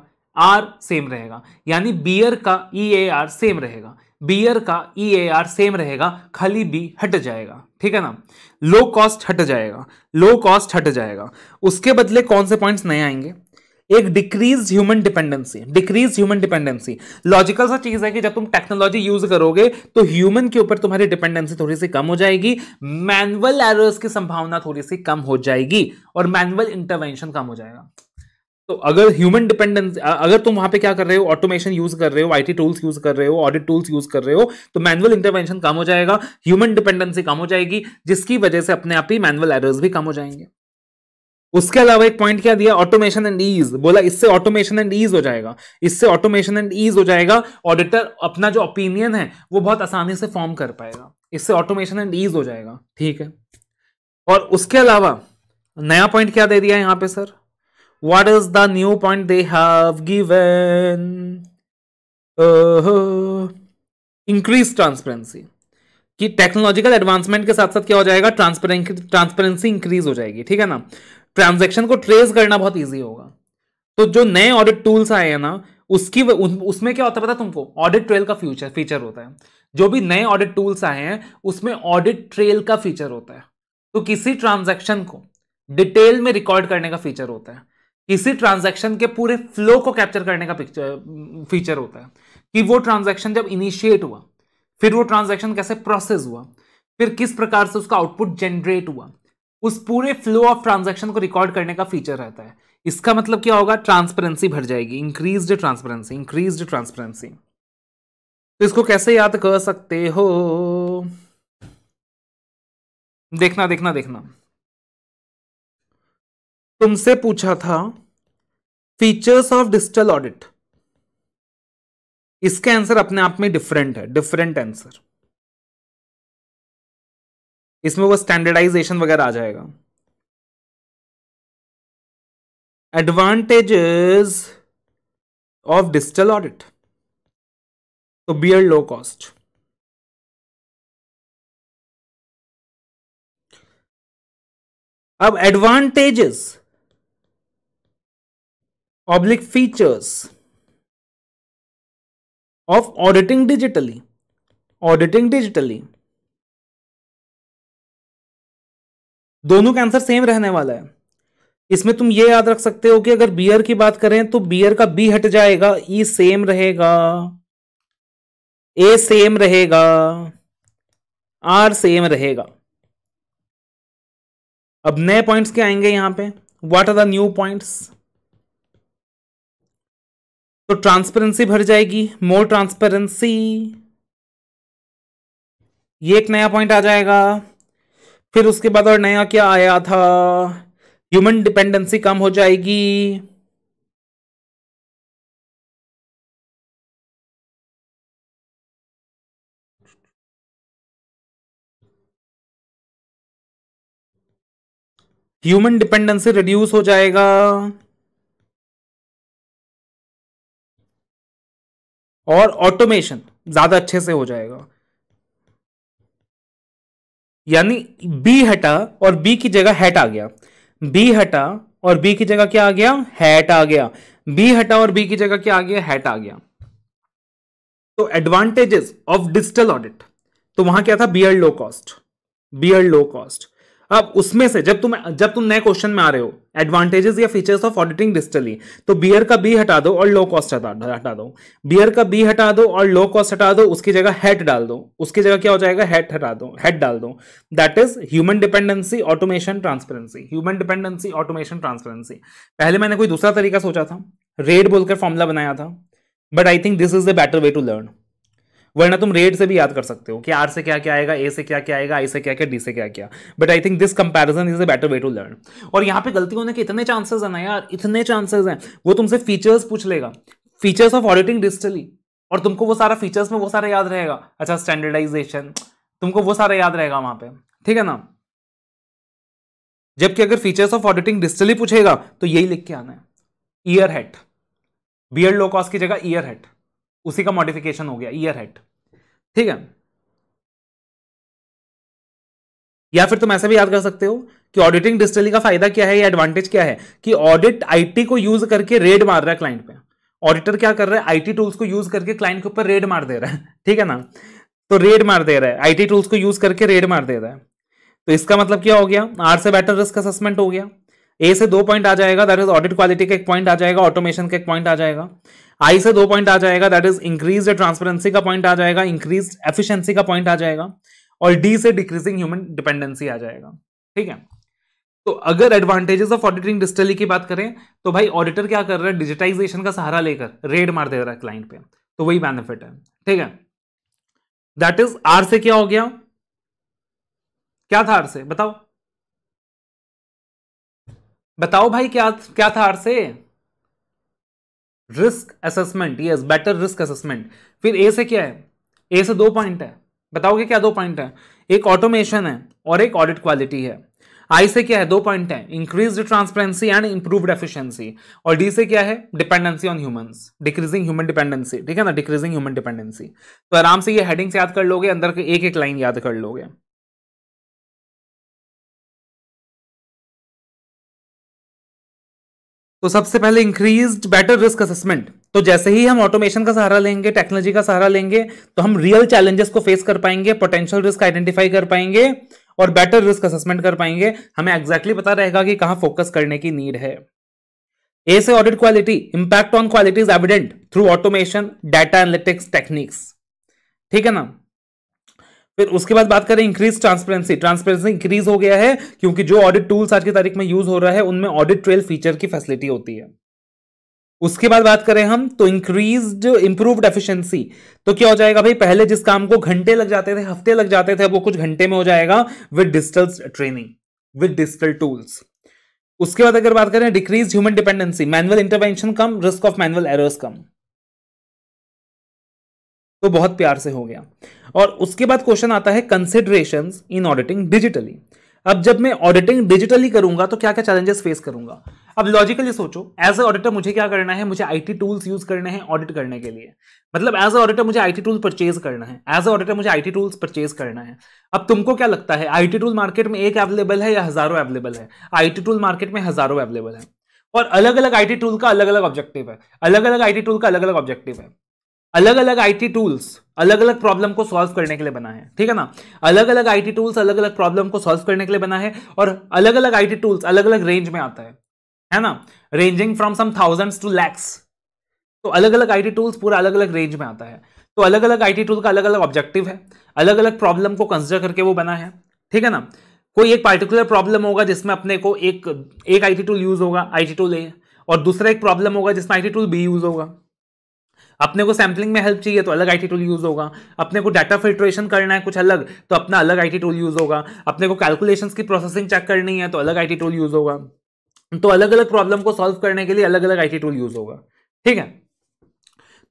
आर सेम रहेगा यानी बियर का ई ए आर सेम रहेगा बियर का ई ए आर सेम रहेगा खाली बी हट जाएगा ठीक है ना लो कॉस्ट हट जाएगा लो कॉस्ट हट जाएगा उसके बदले कौन से पॉइंट्स नए आएंगे एक decrease human dependency decrease human dependency logical सा चीज है कि जब तुम टेक्नोलॉजी यूज करोगे तो ह्यूमन के ऊपर तुम्हारी डिपेंडेंसी थोड़ी सी कम हो जाएगी मैनुअल एरर्स की संभावना थोड़ी सी कम हो जाएगी और मैनुअल इंटरवेंशन कम हो जाएगा तो अगर ह्यूमन डिपेंडेंसी अगर तुम वहां पे क्या कर रहे हो ऑटोमेशन यूज कर रहे हो आईटी टूल्स यूज कर रहे हो ऑडिट टूल्स यूज कर रहे हो तो मैनुअल इंटरवेंशन कम हो जाएगा ह्यूमन डिपेंडेंसी कम हो जाएगी जिसकी वजह से अपने आप ही मैनुअल एरर्स भी कम हो जाएंगे उसके अलावा एक पॉइंट क्या दिया ऑटोमेशन एंड ईज बोला इससे ऑटोमेशन एंड ईज हो जाएगा इससे ऑटोमेशन एंड ईज हो जाएगा ऑडिटर अपना जो ओपिनियन है वो बहुत आसानी से फॉर्म कर पाएगा इससे ऑटोमेशन एंड ईज हो जाएगा ठीक है और उसके अलावा नया पॉइंट क्या दे दिया यहां पे sir what is the new point they have given increase transparency कि टेक्नोलॉजिकल एडवांसमेंट के साथ साथ क्या हो जाएगा ट्रांसपेरेंसी इंक्रीज हो जाएगी ठीक है ना ट्रांजेक्शन को ट्रेस करना बहुत ईजी होगा तो जो नए ऑडिट टूल्स आए हैं ना उसकी उसमें क्या होता है पता तुमको ऑडिट ट्रेल का फ्यूचर फीचर होता है जो भी नए ऑडिट टूल्स आए हैं उसमें ऑडिट ट्रेल का फीचर होता है तो किसी ट्रांजैक्शन को डिटेल में रिकॉर्ड करने का फीचर होता है किसी ट्रांजैक्शन के पूरे फ्लो को कैप्चर करने का पिक्चर फीचर होता है कि वो ट्रांजैक्शन जब इनिशिएट हुआ फिर वो ट्रांजैक्शन कैसे प्रोसेस हुआ फिर किस प्रकार से उसका आउटपुट जनरेट हुआ उस पूरे फ्लो ऑफ ट्रांजेक्शन को रिकॉर्ड करने का फीचर रहता है इसका मतलब क्या होगा ट्रांसपेरेंसी भर जाएगी इंक्रीज ट्रांसपेरेंसी इंक्रीज ट्रांसपेरेंसी तो इसको कैसे याद कर सकते हो देखना देखना देखना तुमसे पूछा था फीचर्स ऑफ डिजिटल ऑडिट इसके आंसर अपने आप में डिफरेंट है डिफरेंट आंसर इसमें वो स्टैंडर्डाइजेशन वगैरह आ जाएगा एडवांटेजेस ऑफ डिजिटल ऑडिट तो बियर लो कॉस्ट अब advantages oblique features of auditing digitally auditing digitally दोनों का आंसर सेम रहने वाला है इसमें तुम ये याद रख सकते हो कि अगर बियर की बात करें तो बियर का बी हट जाएगा ई e सेम रहेगा ए सेम रहेगा आर सेम रहेगा अब नए पॉइंट्स क्या आएंगे यहां पे what are the new points तो ट्रांसपेरेंसी भर जाएगी मोर ट्रांसपेरेंसी ये एक नया पॉइंट आ जाएगा फिर उसके बाद और नया क्या आया था ह्यूमन डिपेंडेंसी कम हो जाएगी ह्यूमन डिपेंडेंसी रिड्यूस हो जाएगा और ऑटोमेशन ज्यादा अच्छे से हो जाएगा यानी बी हटा और बी की जगह हैट आ गया बी हटा और बी की जगह क्या आ गया हैट आ गया बी हटा और बी की जगह क्या आ गया हैट आ गया तो एडवांटेजेस ऑफ डिजिटल ऑडिट तो वहां क्या था bear low cost bear low cost अब उसमें से जब तुम जब तुम नए क्वेश्चन में आ रहे हो एडवांटेजेस या फीचर्स ऑफ ऑडिटिंग डिजिटली तो बियर का बी हटा दो और लो कॉस्ट हटा दो बियर का बी हटा दो और लो कॉस्ट हटा दो उसकी जगह हेड डाल दो उसकी जगह क्या हो जाएगा हेड हटा दो हेड डाल दो that is human dependency automation transparency human dependency automation transparency पहले मैंने कोई दूसरा तरीका सोचा था रेड बोलकर फॉर्मूला बनाया था but I think this is the better way to learn वरना तुम रेट से भी याद कर सकते हो कि आर से क्या क्या आएगा ए से क्या क्या आएगा आई से क्या क्या डी से क्या क्या but I think this comparison is a better way to learn और यहाँ पे गलती होने के इतने चांसेस हैं ना यार इतने चांसेस हैं वो तुमसे फीचर्स पूछ लेगा फीचर्स ऑफ ऑडिटिंग डिजिटली और तुमको वो सारा फीचर्स में वो सारा याद रहेगा अच्छा स्टैंडर्डाइजेशन तुमको वो सारा याद रहेगा वहां पे ठीक है ना जबकि अगर फीचर्स ऑफ ऑडिटिंग डिजिटली पूछेगा तो यही लिख के आना है ear head bear low cost की जगह ईयर हेड उसी का मॉडिफिकेशन हो गया ईयर हेट ठीक है या फिर तुम ऐसा भी याद कर सकते हो कि ऑडिटिंग डिस्टली का फायदा क्या है या एडवांटेज क्या है कि ऑडिट आईटी को यूज करके रेड मार रहा है क्लाइंट पे ऑडिटर क्या कर रहा है आईटी टूल्स को यूज करके क्लाइंट के ऊपर रेड मार दे रहा है ठीक है ना तो रेड मार दे रहा है आईटी टूल्स को यूज करके रेड मार दे रहा है तो इसका मतलब क्या हो गया आर से बेटर रिस्क असेसमेंट हो गया ए से दो पॉइंट आ जाएगा दैट इज ऑडिट क्वालिटी का एक पॉइंट आ जाएगा ऑटोमेशन का एक पॉइंट आ जाएगा आई से दो पॉइंट आ जाएगा दैट इज इंक्रीज ट्रांसपेरेंसी का पॉइंट आ जाएगा इंक्रीज एफिशिएंसी का पॉइंट आ जाएगा और डी से डिक्रीजिंग ह्यूमन डिपेंडेंसी आ जाएगा ठीक है तो अगर एडवांटेजेस ऑफ ऑडिटिंग डिजिटली की बात करें तो भाई ऑडिटर क्या कर रहा है डिजिटाइजेशन का सहारा लेकर रेड मार दे रहा है क्लाइंट पे तो वही बेनिफिट है ठीक है दैट इज आर से क्या हो गया क्या था आर से बताओ बताओ भाई क्या क्या था आर से risk assessment yes better risk assessment फिर ए से क्या है ए से दो पॉइंट है बताओगे क्या दो पॉइंट है एक ऑटोमेशन है और एक ऑडिट क्वालिटी है आई से क्या है दो पॉइंट है increase transparency and improved efficiency और डी से क्या है dependency on humans decreasing human dependency ठीक है ना डिक्रीजिंग ह्यूमन डिपेंडेंसी तो आराम से ये हेडिंग्स याद कर लोगे अंदर के एक एक लाइन याद कर लोगे तो सबसे पहले इंक्रीज बेटर रिस्क असेसमेंट तो जैसे ही हम ऑटोमेशन का सहारा लेंगे टेक्नोलॉजी का सहारा लेंगे तो हम रियल चैलेंजेस को फेस कर पाएंगे पोटेंशियल रिस्क आइडेंटिफाई कर पाएंगे और बेटर रिस्क असेसमेंट कर पाएंगे हमें एक्जैक्टली exactly पता रहेगा कि कहां फोकस करने की नीड है ए से audit quality impact on quality is evident through automation data analytics techniques ठीक है ना फिर उसके बाद बात करें इंक्रीज ट्रांसपेरेंसी ट्रांसपेरेंसी इंक्रीज हो गया है क्योंकि जो ऑडिट टूल्स आज की तारीख में यूज हो रहा है उनमें ऑडिट ट्रेल फीचर की फैसिलिटी होती है उसके बाद बात करें हम तो इंक्रीज इंप्रूव्ड एफिशिएंसी तो क्या हो जाएगा भाई पहले जिस काम को घंटे लग जाते थे हफ्ते लग जाते थे वो कुछ घंटे में हो जाएगा with digital training with digital tools उसके बाद अगर बात करें decrease human dependency manual intervention कम रिस्क ऑफ मैनुअल एरर्स कम तो बहुत प्यार से हो गया और उसके बाद क्वेश्चन आता है कंसिडरेशन इन ऑडिटिंग डिजिटली अब जब मैं ऑडिटिंग डिजिटली करूंगा तो क्या क्या चैलेंजेस फेस करूंगा अब लॉजिकली सोचो एज ए ऑडिटर मुझे क्या करना है मुझे आईटी टूल्स यूज करने हैं ऑडिट करने के लिए मतलब एज ए ऑडिटर मुझे आईटी टूल परचेज करना है एज ए ऑडिटर मुझे आईटी टूल्स परचेज करना है अब तुमको क्या लगता है आईटी टूल मार्केट में एक अवेलेबल है या हजारों अवेलेबल है आईटी टूल मार्केट में हजारों अवेलेबल है और अलग अलग आईटी टूल का अलग अलग ऑब्जेक्टिव है अलग अलग आईटी टूल का अलग अलग ऑब्जेक्टिव है अलग अलग आईटी टूल्स अलग अलग प्रॉब्लम को सॉल्व करने के लिए बना है ठीक है ना अलग अलग आईटी टूल्स अलग अलग प्रॉब्लम को सॉल्व करने के लिए बना है और अलग अलग आईटी टूल्स अलग अलग रेंज में आता है है ना ranging from some thousands to lakhs तो अलग अलग आईटी टूल्स पूरा अलग अलग रेंज में आता है तो अलग अलग आईटी टूल का अलग अलग ऑब्जेक्टिव है अलग अलग प्रॉब्लम को कंसिडर करके वो बना है ठीक है ना कोई एक पार्टिकुलर प्रॉब्लम होगा जिसमें अपने को एक एक आईटी टूल यूज होगा आईटी टूल ए और दूसरा एक प्रॉब्लम होगा जिसमें आईटी टूल बी यूज होगा अपने को सैम्पलिंग में हेल्प चाहिए तो अलग आई टूल यूज़ होगा अपने को डाटा फिल्ट्रेशन करना है कुछ अलग तो अपना अलग आई टूल यूज़ होगा अपने को कैलकुलेशन की प्रोसेसिंग चेक करनी है तो अलग आई टूल यूज़ होगा तो अलग अलग प्रॉब्लम को सॉल्व करने के लिए अलग अलग आई टूल यूज़ होगा ठीक है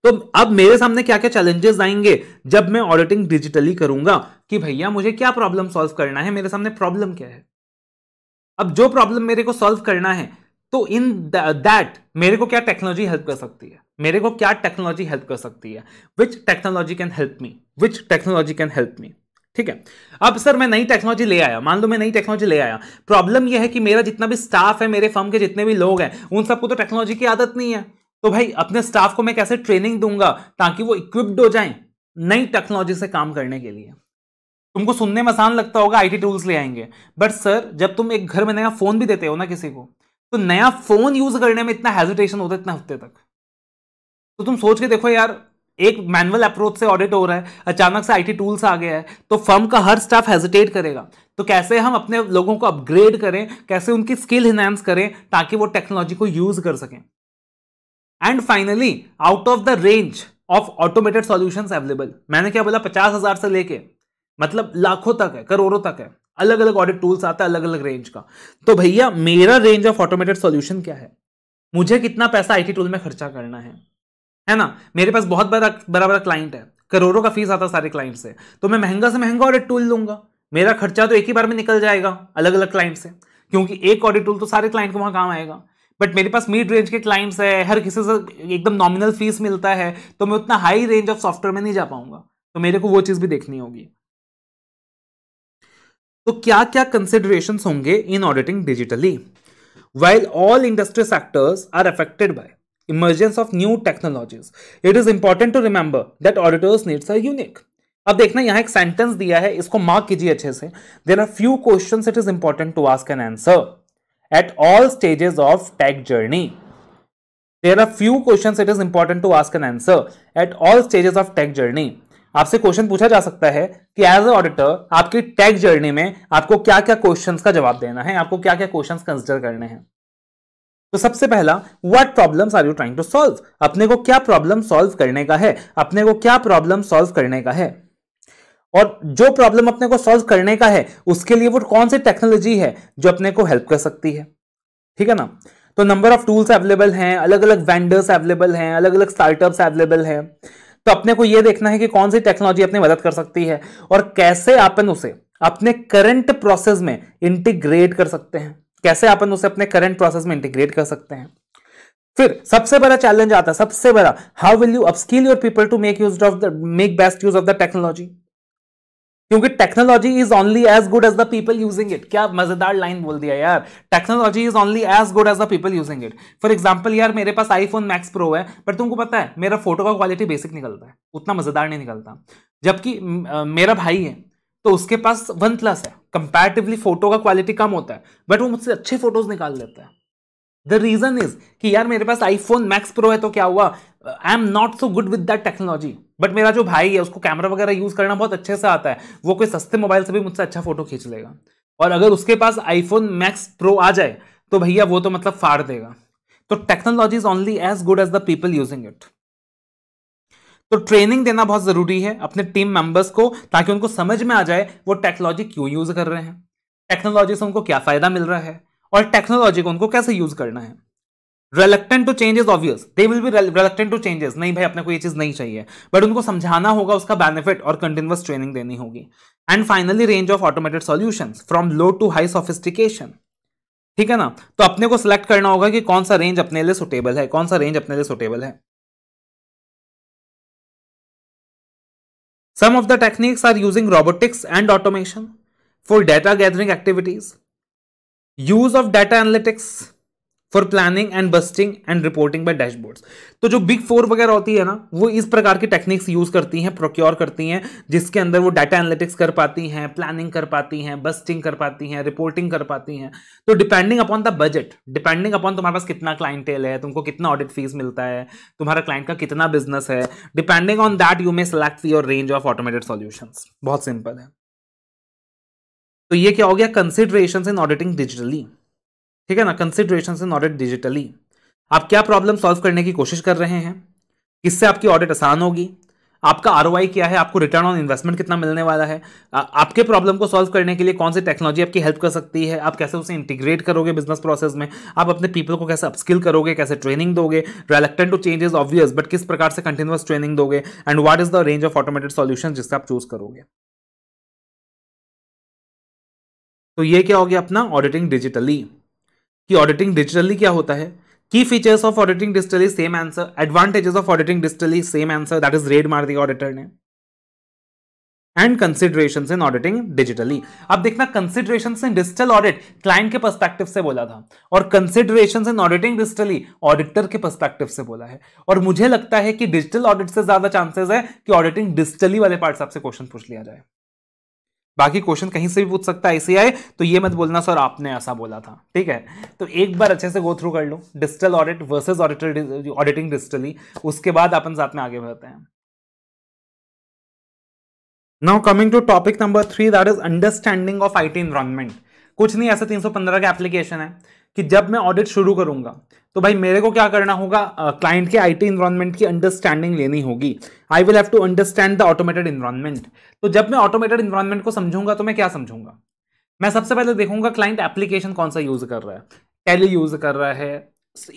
तो अब मेरे सामने क्या क्या चैलेंजेस आएंगे जब मैं ऑडिटिंग डिजिटली करूंगा कि भैया मुझे क्या प्रॉब्लम सॉल्व करना है मेरे सामने प्रॉब्लम क्या है अब जो प्रॉब्लम मेरे को सॉल्व करना है तो इन दैट मेरे को क्या टेक्नोलॉजी हेल्प कर सकती है मेरे को क्या टेक्नोलॉजी हेल्प कर सकती है which technology can help me which technology can help me ठीक है अब सर मैं नई टेक्नोलॉजी ले आया मान लो मैं नई टेक्नोलॉजी ले आया प्रॉब्लम यह है कि मेरा जितना भी स्टाफ है मेरे फर्म के जितने भी लोग हैं उन सबको तो टेक्नोलॉजी की आदत नहीं है तो भाई अपने स्टाफ को मैं कैसे ट्रेनिंग दूंगा ताकि वो इक्विप्ड हो जाए नई टेक्नोलॉजी से काम करने के लिए तुमको सुनने में आसान लगता होगा आईटी टूल्स ले आएंगे बट सर जब तुम एक घर में नया फोन भी देते हो ना किसी को तो नया फोन यूज करने में इतना हेजिटेशन होता है इतने हफ्ते तक तो तुम सोच के देखो यार एक मैनुअल अप्रोच से ऑडिट हो रहा है अचानक से आईटी टूल्स आ गया है तो फर्म का हर स्टाफ हेजिटेट करेगा तो कैसे हम अपने लोगों को अपग्रेड करें कैसे उनकी स्किल इनहेंस करें ताकि वो टेक्नोलॉजी को यूज कर सकें and finally out of the range of automated solutions available मैंने क्या बोला पचास हजार से लेके मतलब लाखों तक है करोड़ों तक है अलग अलग ऑडिट टूल्स आता है अलग अलग रेंज का तो भैया मेरा रेंज ऑफ ऑटोमेटेड सॉल्यूशन क्या है मुझे कितना पैसा आईटी टूल में खर्चा करना है है ना मेरे पास बहुत बड़ा बड़ा बड़ा क्लाइंट है करोड़ों का फीस आता है सारे क्लाइंट से तो मैं महंगा से महंगा ऑडिट टूल लूंगा मेरा खर्चा तो एक ही बार में निकल जाएगा अलग अलग क्लाइंट से क्योंकि एक ऑडिट टूल तो सारे क्लाइंट को वहां काम आएगा बट मेरे पास मिड रेंज के क्लाइंट्स है हर किसी से एकदम नॉमिनल फीस मिलता है तो मैं उतना हाई रेंज ऑफ सॉफ्टवेयर में नहीं जा पाऊंगा तो मेरे को वो चीज़ भी देखनी होगी तो क्या क्या कंसिडरेशन होंगे in auditing digitally well all industry sectors are affected by emergence of new technologies it is important to remember that auditors needs are unique अब देखना यहां एक सेंटेंस दिया है इसको मार्क कीजिए अच्छे से there are few question it is important to ask and answer at all stages of tech journey there are few question it is important to ask and answer at all stages of tech journey आपसे question पूछा जा सकता है कि as a auditor आपकी tech journey में आपको क्या क्या क्वेश्चन का जवाब देना है आपको क्या क्या क्वेश्चन कंसिडर करने हैं तो सबसे पहला what problems are you trying to solve अपने को क्या प्रॉब्लम सॉल्व करने का है अपने को क्या प्रॉब्लम सॉल्व करने का है और जो प्रॉब्लम अपने को सॉल्व करने का है उसके लिए वो कौन सी टेक्नोलॉजी है जो अपने को हेल्प कर सकती है ठीक है ना तो नंबर ऑफ टूल्स अवेलेबल हैं अलग अलग वेंडर्स अवेलेबल हैं अलग अलग स्टार्टअप्स अवेलेबल हैं तो अपने को यह देखना है कि कौन सी टेक्नोलॉजी अपनी मदद कर सकती है और कैसे अपन उसे अपने करंट प्रोसेस में इंटीग्रेट कर सकते हैं कैसे अपन उसे अपने करंट प्रोसेस में इंटीग्रेट कर सकते हैं फिर सबसे बड़ा चैलेंज आता है सबसे बड़ा how will you upskill your people to make use of the make best use of the technology क्योंकि technology is only as good as the people using it क्या मजेदार लाइन बोल दिया यार technology is only as good as the people using it for example यार मेरे पास iPhone max pro है पर तुमको पता है मेरा फोटो का क्वालिटी बेसिक निकलता है उतना मजेदार नहीं निकलता जबकि मेरा भाई है तो उसके पास वन प्लस है कंपेरेटिवली फोटो का क्वालिटी कम होता है बट वो मुझसे अच्छे फोटोज निकाल लेता है द रीजन इज कि यार मेरे पास आईफोन मैक्स प्रो है तो क्या हुआ I am not so good with that technology but मेरा जो भाई है उसको कैमरा वगैरह यूज़ करना बहुत अच्छे से आता है वो कोई सस्ते मोबाइल से भी मुझसे अच्छा फोटो खींच लेगा और अगर उसके पास आईफोन मैक्स प्रो आ जाए तो भैया वो तो मतलब फाड़ देगा तो technology is only as good as the people using it तो ट्रेनिंग देना बहुत ज़रूरी है अपने टीम मेंबर्स को ताकि उनको समझ में आ जाए वो टेक्नोलॉजी क्यों यूज़ कर रहे हैं टेक्नोलॉजी से उनको क्या फ़ायदा मिल रहा है और टेक्नोलॉजी को उनको कैसे यूज़ करना है reluctant to change is obvious they will be reluctant to changes नहीं भाई अपने को ये चीज नहीं चाहिए बट उनको समझाना होगा उसका बेनिफिट और कंटिन्यूस ट्रेनिंग देनी होगी and finally range of automated solution from low to high sophistication ठीक है ना तो अपने को सिलेक्ट करना होगा कि कौन सा रेंज अपने लिए सुटेबल है कौन सा रेंज अपने लिए सुटेबल है some of the techniques are using robotics and automation for data gathering activities use of data analytics for planning and busting and reporting by dashboards तो जो बिग फोर वगैरह होती है ना वो इस प्रकार की टेक्निक्स यूज करती हैं प्रोक्योर करती हैं जिसके अंदर वो डाटा एनालिटिक्स कर पाती हैं प्लानिंग कर पाती हैं बस्टिंग कर पाती हैं रिपोर्टिंग कर पाती हैं तो depending upon the budget depending upon तुम्हारे पास कितना क्लाइंटेल है तुमको कितना ऑडिट फीस मिलता है तुम्हारा क्लाइंट का कितना बिजनेस है depending on that you may select your range of automated solution बहुत सिंपल है तो ये क्या हो गया कंसिडरेशन इन ऑडिटिंग डिजिटली ठीक है ना कंसिडरेशन इन ऑडिट डिजिटली आप क्या प्रॉब्लम सॉल्व करने की कोशिश कर रहे हैं किससे आपकी ऑडिट आसान होगी आपका आर क्या है आपको रिटर्न ऑन इन्वेस्टमेंट कितना मिलने वाला है आ, आपके प्रॉब्लम को सॉल्व करने के लिए कौन सी टेक्नोलॉजी आपकी हेल्प कर सकती है आप कैसे उसे इंटीग्रेट करोगे बिजनेस प्रोसेस में आप अपने पीपल को कैसे अपस्किल करोगे कैसे ट्रेनिंग दोगे related to change is obvious but किस प्रकार से कंटिन्यूस ट्रेनिंग दोगे and what is the range of automated solution जिससे आप चूज करोगे तो ये क्या हो गया अपना ऑडिटिंग डिजिटली कि ऑडिटिंग डिजिटली क्या होता है की features of auditing digitally same answer advantages of auditing digitally same answer that is raid मार दिया ऑडिटर ने and consideration in auditing digitally अब देखना consideration in digital audit client के परस्पेक्टिव से बोला था और consideration in auditing digitally auditor के परस्पेक्टिव से बोला है और मुझे लगता है कि डिजिटल ऑडिट से ज्यादा चांसेस है कि ऑडिटिंग डिजिटली वाले पार्ट से आपसे क्वेश्चन पूछ लिया जाए बाकी क्वेश्चन कहीं से भी पूछ सकता है ऐसे आए तो ये मत बोलना सर आपने ऐसा बोला था ठीक है तो एक बार अच्छे से गो थ्रू कर लो digital audit versus auditor auditing digitally उसके बाद अपन साथ में आगे बढ़ते हैं now coming to topic number three that is understanding of I T कुछ नहीं ऐसे 315 के एप्लीकेशन है कि जब मैं ऑडिट शुरू करूंगा तो भाई मेरे को क्या करना होगा क्लाइंट uh, के आईटी टी की अंडरस्टैंडिंग लेनी होगी I will have to understand the automated environment तो जब मैं ऑटोमेटेड इन्वायरमेंट को समझूंगा तो मैं क्या समझूंगा मैं सबसे पहले देखूंगा क्लाइंट एप्लीकेशन कौन सा यूज कर रहा है टेली यूज कर रहा है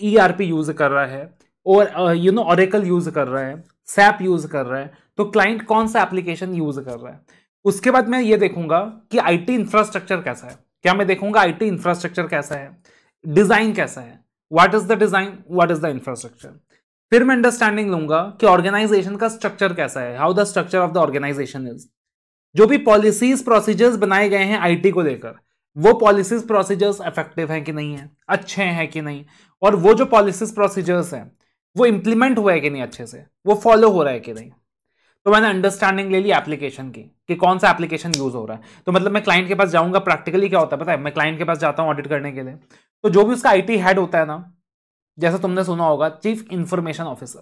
ई आर पी यूज कर रहा है और यू नो ऑरिकल यूज कर रहा है सैप यूज कर रहा है तो क्लाइंट कौन सा एप्लीकेशन यूज कर रहा है उसके बाद मैं ये देखूंगा कि आईटी इंफ्रास्ट्रक्चर कैसा है क्या मैं देखूंगा आईटी इंफ्रास्ट्रक्चर कैसा है डिजाइन कैसा है what is the design what is the infrastructure फिर मैं अंडरस्टैंडिंग लूंगा कि ऑर्गेनाइजेशन का स्ट्रक्चर कैसा है how the structure of the organization is जो भी पॉलिसीज प्रोसीजर्स बनाए गए हैं आईटी को लेकर वो पॉलिसीज प्रोसीजर्स इफेक्टिव हैं कि नहीं है अच्छे हैं कि नहीं और वो जो पॉलिसीज प्रोसीजर्स हैं वो इम्प्लीमेंट हुआ है कि नहीं अच्छे से वो फॉलो हो रहा है कि नहीं तो मैंने अंडरस्टैंडिंग ले ली एप्लीकेशन की कि कौन सा एप्लीकेशन यूज हो रहा है तो मतलब मैं क्लाइंट के पास जाऊंगा प्रैक्टिकली क्या होता है पता है मैं क्लाइंट के पास जाता हूँ ऑडिट करने के लिए तो जो भी उसका आईटी हेड होता है ना जैसा तुमने सुना होगा चीफ इंफॉर्मेशन ऑफिसर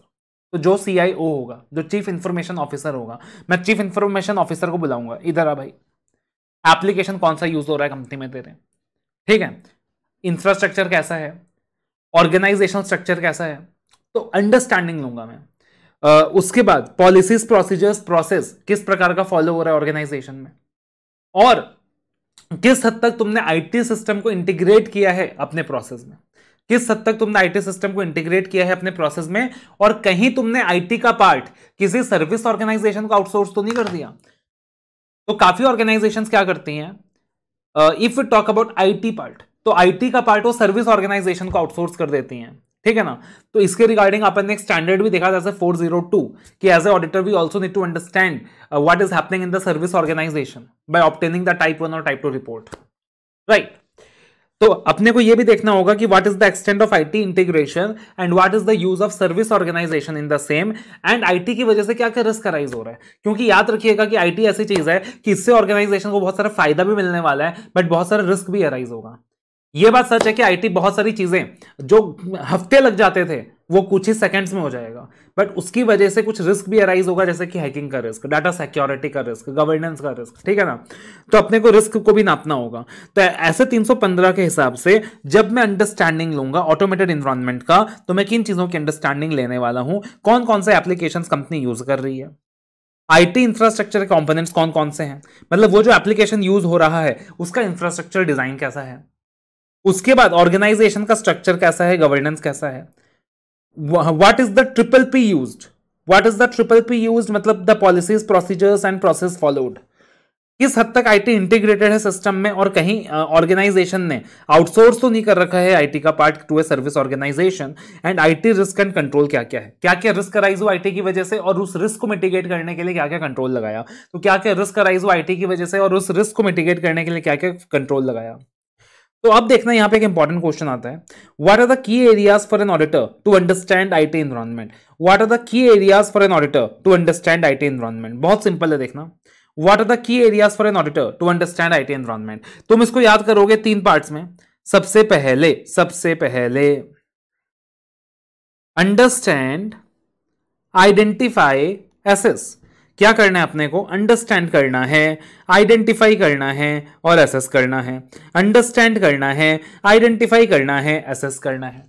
तो जो सीआईओ होगा जो चीफ इंफॉर्मेशन ऑफिसर होगा मैं चीफ इंफॉर्मेशन ऑफिसर को बुलाऊंगा इधर आ भाई एप्लीकेशन कौन सा यूज हो रहा है कंपनी में तेरे ठीक है इंफ्रास्ट्रक्चर कैसा है ऑर्गेनाइजेशन स्ट्रक्चर कैसा है तो अंडरस्टैंडिंग लूंगा मैं Uh, उसके बाद पॉलिसीज प्रोसीजर्स प्रोसेस किस प्रकार का फॉलो हो रहा है ऑर्गेनाइजेशन में और किस हद तक तुमने आईटी सिस्टम को इंटीग्रेट किया है अपने प्रोसेस में किस हद तक तुमने आईटी सिस्टम को इंटीग्रेट किया है अपने प्रोसेस में और कहीं तुमने आईटी का पार्ट किसी सर्विस ऑर्गेनाइजेशन को आउटसोर्स तो नहीं कर दिया तो काफी ऑर्गेनाइजेशंस क्या करती हैं if you talk about IT part तो आईटी का पार्ट वो सर्विस ऑर्गेनाइजेशन को आउटसोर्स कर देती हैं ठीक है ना तो इसके रिगार्डिंग अपन ने एक स्टैंडर्ड भी देखा जैसे 402 कि as a auditor we also need to understand what is happening in the service organization by obtaining the type one और टाइप टू रिपोर्ट राइट तो अपने को यह भी देखना होगा कि what is the extent of IT integration and what is the use of service organization in the same and IT की वजह से क्या क्या रिस्क राइज हो रहा है क्योंकि याद रखिएगा कि आईटी ऐसी चीज है कि इससे ऑर्गेनाइजेशन को बहुत सारा फायदा भी मिलने वाला है बट बहुत सारा रिस्क भी अराइज होगा ये बात सच है कि आईटी बहुत सारी चीज़ें जो हफ्ते लग जाते थे वो कुछ ही सेकंड्स में हो जाएगा बट उसकी वजह से कुछ रिस्क भी अराइज होगा जैसे कि हैकिंग का रिस्क डाटा सिक्योरिटी का रिस्क गवर्नेंस का रिस्क ठीक है ना तो अपने को रिस्क को भी नापना होगा तो ऐसे 315 के हिसाब से जब मैं अंडरस्टैंडिंग लूंगा ऑटोमेटेड इन्वायरमेंट का तो मैं किन चीज़ों की अंडरस्टैंडिंग लेने वाला हूँ कौन कौन से एप्लीकेशन कंपनी यूज़ कर रही है आईटी इंफ्रास्ट्रक्चर के कॉम्पोनेंट्स कौन कौन से हैं मतलब वो जो एप्लीकेशन यूज़ हो रहा है उसका इंफ्रास्ट्रक्चर डिज़ाइन कैसा है उसके बाद ऑर्गेनाइजेशन का स्ट्रक्चर कैसा है गवर्नेंस कैसा है what is the triple P use what is the triple P use मतलब the policies procedures and process followed किस हद तक आईटी इंटीग्रेटेड है सिस्टम में और कहीं ऑर्गेनाइजेशन ने आउटसोर्स तो नहीं कर रखा है आईटी का part to a service organization and IT risk and control क्या क्या है क्या क्या रिस्क राइज हुआ आईटी की वजह से और उस रिस्क को मिटिगेट करने के लिए क्या क्या कंट्रोल लगाया तो क्या क्या रिस्क राइज हुआ आईटी की वजह से और उस रिस्क को मिटिगेट करने के लिए क्या क्या कंट्रोल लगाया तो अब देखना यहाँ पे एक इंपॉर्टेंट क्वेश्चन आता है what are the key areas for an auditor to understand IT environment what are the key areas for an auditor to understand IT environment बहुत सिंपल है देखना what are the key areas for an auditor to understand IT environment तुम इसको याद करोगे तीन part में सबसे पहले सबसे पहले अंडरस्टैंड आइडेंटिफाई एसेस क्या करना है अपने को अंडरस्टैंड करना है आइडेंटिफाई करना है और असेस करना है अंडरस्टैंड करना है आइडेंटिफाई करना है असेस करना है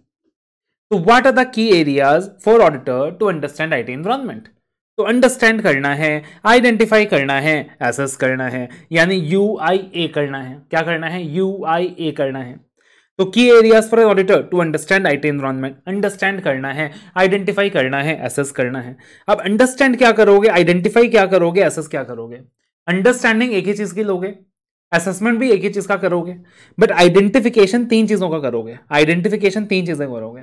तो what are the key areas for auditor to understand IT environment तो अंडरस्टैंड करना है आइडेंटिफाई करना है एसेस करना है यानी यू आई ए करना है क्या करना है यू आई ए करना है तो key areas for auditor to understand I T environment understand करना है आइडेंटिफाई करना है एसेस करना है अब अंडरस्टैंड क्या करोगे आइडेंटिफाई क्या करोगे एसेस क्या करोगे अंडरस्टैंडिंग एक ही चीज की लोगे असेसमेंट भी एक ही चीज का करोगे बट आइडेंटिफिकेशन तीन चीजों का करोगे आइडेंटिफिकेशन तीन चीजें करोगे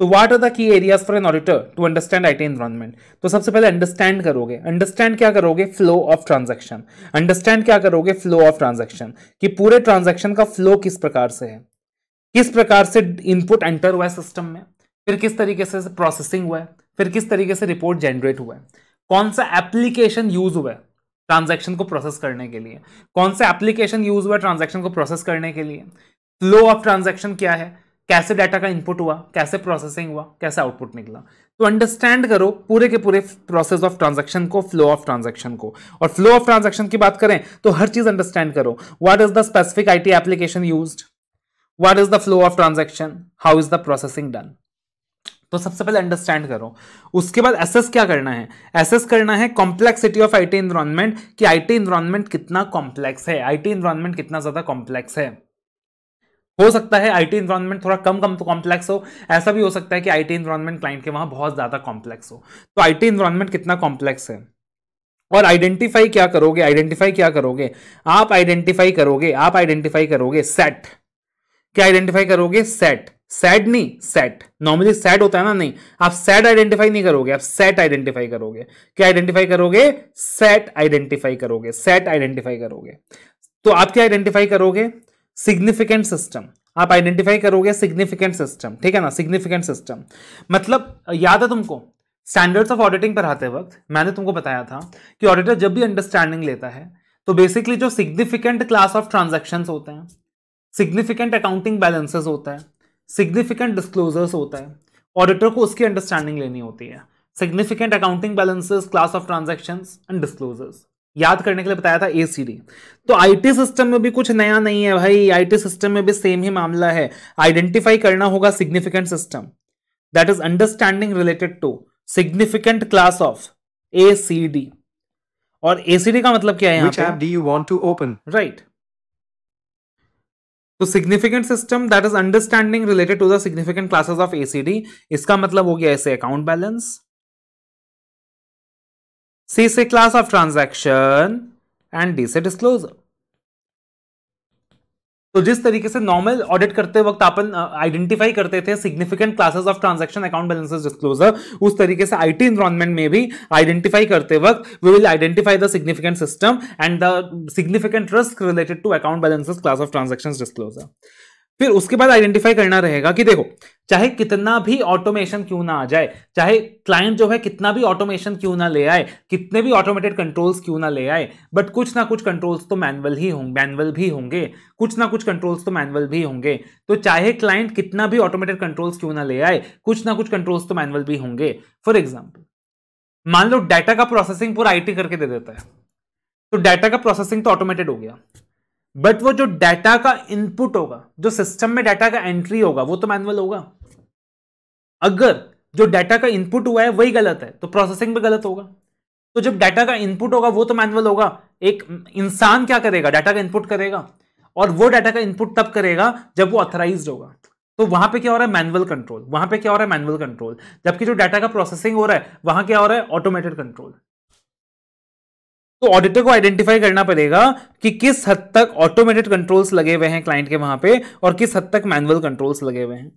तो what are the key areas for an auditor to understand IT environment तो सबसे पहले अंडरस्टैंड करोगे अंडरस्टैंड क्या करोगे फ्लो ऑफ ट्रांजैक्शन अंडरस्टैंड क्या करोगे फ्लो ऑफ ट्रांजैक्शन कि पूरे ट्रांजैक्शन का फ्लो किस प्रकार से है किस प्रकार से इनपुट एंटर हुआ है सिस्टम में फिर किस तरीके से प्रोसेसिंग हुआ है फिर किस तरीके से रिपोर्ट जनरेट हुआ है कौन सा एप्लीकेशन यूज हुआ है ट्रांजेक्शन को प्रोसेस करने के लिए कौन सा एप्लीकेशन यूज हुआ है ट्रांजेक्शन को प्रोसेस करने के लिए फ्लो ऑफ ट्रांजेक्शन क्या है कैसे डाटा का इनपुट हुआ कैसे प्रोसेसिंग हुआ कैसे आउटपुट निकला तो अंडरस्टैंड करो पूरे के पूरे प्रोसेस ऑफ ट्रांजेक्शन को फ्लो ऑफ ट्रांजेक्शन को और फ्लो ऑफ ट्रांजेक्शन की बात करें तो हर चीज अंडरस्टैंड करो what is the specific IT application used what is the flow of transaction how is the processing done तो सबसे पहले अंडरस्टैंड करो उसके बाद एसेस क्या करना है एसेस करना है कॉम्प्लेक्सिटी ऑफ आईटी एनवायरनमेंट कि आईटी एनवायरनमेंट कितना कॉम्प्लेक्स है आईटी एनवायरनमेंट कितना ज्यादा कॉम्प्लेक्स है हो सकता है आईटी इन्वायरमेंट थोड़ा कम कम तो कॉम्प्लेक्स हो ऐसा भी हो सकता है कि आईटी इन्वायरमेंट क्लाइंट के वहां बहुत ज्यादा कॉम्प्लेक्स हो तो आईटी इन्वायरमेंट कितना कॉम्प्लेक्स है और आइडेंटिफाई क्या करोगे आइडेंटिफाई क्या करोगे आप आइडेंटिफाई करोगे आप आइडेंटिफाई करोगे सेट क्या आइडेंटिफाई करोगे सेट सैड नहीं सेट नॉर्मली सैड होता है ना नहीं आप सैड आइडेंटिफाई नहीं करोगे आप सेट आइडेंटिफाई करोगे क्या आइडेंटिफाई करोगे सेट आइडेंटिफाई करोगे सेट आइडेंटिफाई करोगे तो आप क्या आइडेंटिफाई करोगे सिग्निफिकेंट सिस्टम आप आइडेंटिफाई करोगे सिग्निफिकेंट सिस्टम ठीक है ना सिग्निफिकेंट सिस्टम मतलब याद है तुमको स्टैंडर्ड्स ऑफ ऑडिटिंग पढ़ाते वक्त मैंने तुमको बताया था कि ऑडिटर जब भी अंडरस्टैंडिंग लेता है तो बेसिकली जो सिग्निफिकेंट क्लास ऑफ ट्रांजेक्शन होते हैं सिग्निफिकेंट अकाउंटिंग बैलेंसेस होता है सिग्निफिकेंट डिस्क्लोजर्स होता है ऑडिटर को उसकी अंडरस्टैंडिंग लेनी होती है significant accounting balances class of transaction and disclosures याद करने के लिए बताया था डी तो आईटी सिस्टम में भी कुछ नया नहीं है भाई आईटी सिस्टम में भी सेम ही मामला है आइडेंटिफाई करना होगा significant system that is understanding related to significant class of D और डी का मतलब क्या है यहाँ पे? do you want to open? तो significant system that is understanding related to the significant classes of ACD इसका मतलब हो गया ऐसे अकाउंट बैलेंस सी से class of transaction and D से डिस्क्लोजर तो जिस तरीके से नॉर्मल ऑडिट करते वक्त अपन आइडेंटिफाई करते थे significant classes of transaction account balances disclosure उस तरीके से आईटी एनवायरमेंट में भी आइडेंटिफाई करते वक्त we will identify the significant system and the significant risk related to account balances class of transaction disclosure फिर उसके बाद आइडेंटिफाई करना रहेगा कि देखो चाहे कितना भी ऑटोमेशन क्यों ना आ जाए चाहे क्लाइंट जो है कितना भी ऑटोमेशन क्यों ना ले आए कितने भी ऑटोमेटेड कंट्रोल्स क्यों ना ले आए बट कुछ ना कुछ कंट्रोल्स तो मैनुअल ही होंगे मैनुअल भी होंगे कुछ ना कुछ कंट्रोल्स तो मैनुअल भी होंगे तो चाहे क्लाइंट कितना भी ऑटोमेटेड कंट्रोल्स क्यों ना ले आए कुछ ना कुछ कंट्रोल्स तो मैनुअल भी होंगे फॉर एग्जाम्पल मान लो डाटा का प्रोसेसिंग पूरा टी करके दे देता है तो डाटा का प्रोसेसिंग तो ऑटोमेटेड हो गया बट वो जो डाटा का इनपुट होगा जो सिस्टम में डाटा का एंट्री होगा वो तो मैनुअल होगा अगर जो डाटा का इनपुट हुआ है वही गलत है तो प्रोसेसिंग भी गलत होगा तो जब डाटा का इनपुट होगा वो तो मैनुअल होगा एक इंसान क्या करेगा डाटा का इनपुट करेगा और वो डाटा का इनपुट तब करेगा जब वो ऑथराइज होगा तो वहां पे क्या हो रहा है मैनुअल कंट्रोल वहां पे क्या हो रहा है मैनुअल कंट्रोल जबकि जो डाटा का प्रोसेसिंग हो रहा है वहां क्या हो रहा है ऑटोमेटेड कंट्रोल तो ऑडिटर को आइडेंटिफाई करना पड़ेगा कि किस हद तक ऑटोमेटेड कंट्रोल्स लगे हुए हैं क्लाइंट के वहां पे और किस हद तक मैनुअल कंट्रोल्स लगे हुए हैं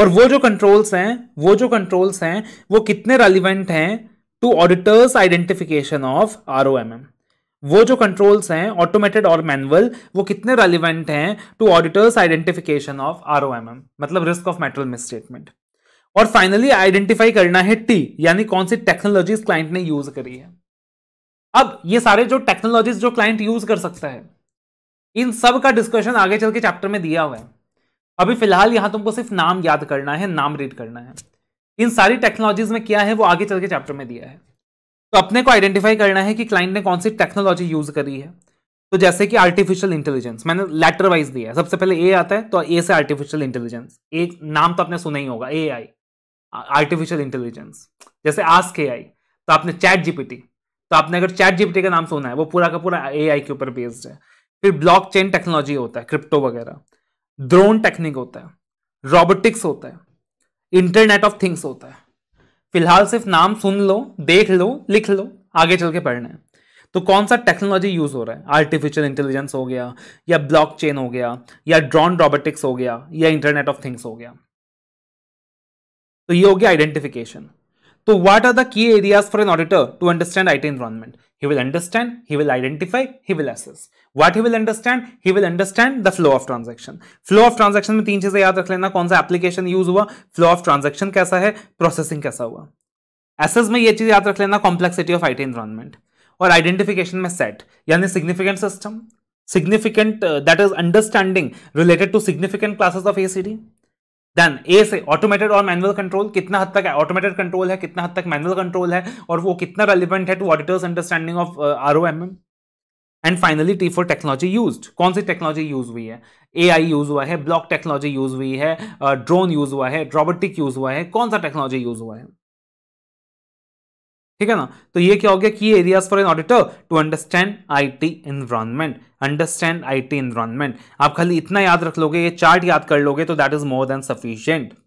और वो जो कंट्रोल्स हैं वो जो कंट्रोल्स हैं वो कितने रेलिवेंट हैं to auditors identification of R O वो जो कंट्रोल्स हैं ऑटोमेटेड और मैनुअल वो कितने रेलिवेंट हैं to auditors identification of R O M M मतलब रिस्क ऑफ मेटरल मिसस्टेटमेंट और फाइनली आइडेंटिफाई करना है टी यानी कौन सी टेक्नोलॉजीज क्लाइंट ने यूज करी है अब ये सारे जो टेक्नोलॉजीज जो क्लाइंट यूज कर सकता है इन सब का डिस्कशन आगे चल के चैप्टर में दिया हुआ है अभी फिलहाल यहां तुमको सिर्फ नाम याद करना है नाम रीड करना है इन सारी टेक्नोलॉजीज में क्या है वो आगे चल के चैप्टर में दिया है तो अपने को आइडेंटिफाई करना है कि क्लाइंट ने कौन सी टेक्नोलॉजी यूज करी है तो जैसे कि आर्टिफिशियल इंटेलिजेंस मैंने लेटर वाइज दिया है सबसे पहले ए आता है तो ए से आर्टिफिशियल इंटेलिजेंस एक नाम तो आपने सुना ही होगा ए आई आर्टिफिशियल इंटेलिजेंस जैसे आस्क ए आई तो आपने चैट जीपीटी तो आपने अगर चैट जीपीटी का नाम सुना है वो पूरा का पूरा एआई के ऊपर बेस्ड है फिर ब्लॉकचेन टेक्नोलॉजी होता है क्रिप्टो वगैरह ड्रोन टेक्निक होता है रोबोटिक्स होता है इंटरनेट ऑफ थिंग्स होता है फिलहाल सिर्फ नाम सुन लो देख लो लिख लो आगे चल के पढ़ना है तो कौन सा टेक्नोलॉजी यूज़ हो रहा है आर्टिफिशियल इंटेलिजेंस हो गया या ब्लॉकचेन हो गया या ड्रोन रोबोटिक्स हो गया या इंटरनेट ऑफ थिंग्स हो गया तो ये हो गया आइडेंटिफिकेशन तो what are the key areas for an auditor to understand IT environment? He will understand, he will identify, he will assess. What he will understand? He will understand the flow of transaction. Flow of transaction में तीन चीजें याद रख लेना कौन सा application use हुआ flow of transaction कैसा है प्रोसेसिंग कैसा हुआ एसेस में ये चीज याद रख लेना कॉम्प्लेक्सिटी ऑफ आईटी एनवायरमेंट और आइडेंटिफिकेशन में सेट यानी significant system significant that is understanding related to significant classes of ACD then A से ऑटोमेटेड और मैनुअल कंट्रोल कितना हद तक ऑटोमेटेड कंट्रोल है कितना हद तक मैनुअल कंट्रोल है और वो कितना रेलिवेंट है to auditors understanding of R O M M and finally T for technology use कौन सी टेक्नोलॉजी यूज हुई है ए आई यूज हुआ है ब्लॉक टेक्नोलॉजी यूज हुई है ड्रोन uh, यूज हुआ है रॉबोटिक यूज हुआ है कौन सा टेक्नोलॉजी यूज हुआ है ठीक है ना तो ये क्या हो गया key areas for an auditor to understand I T environment understand I T environment आप खाली इतना याद रख लोगे ये चार्ट याद कर लोगे तो that is more than sufficient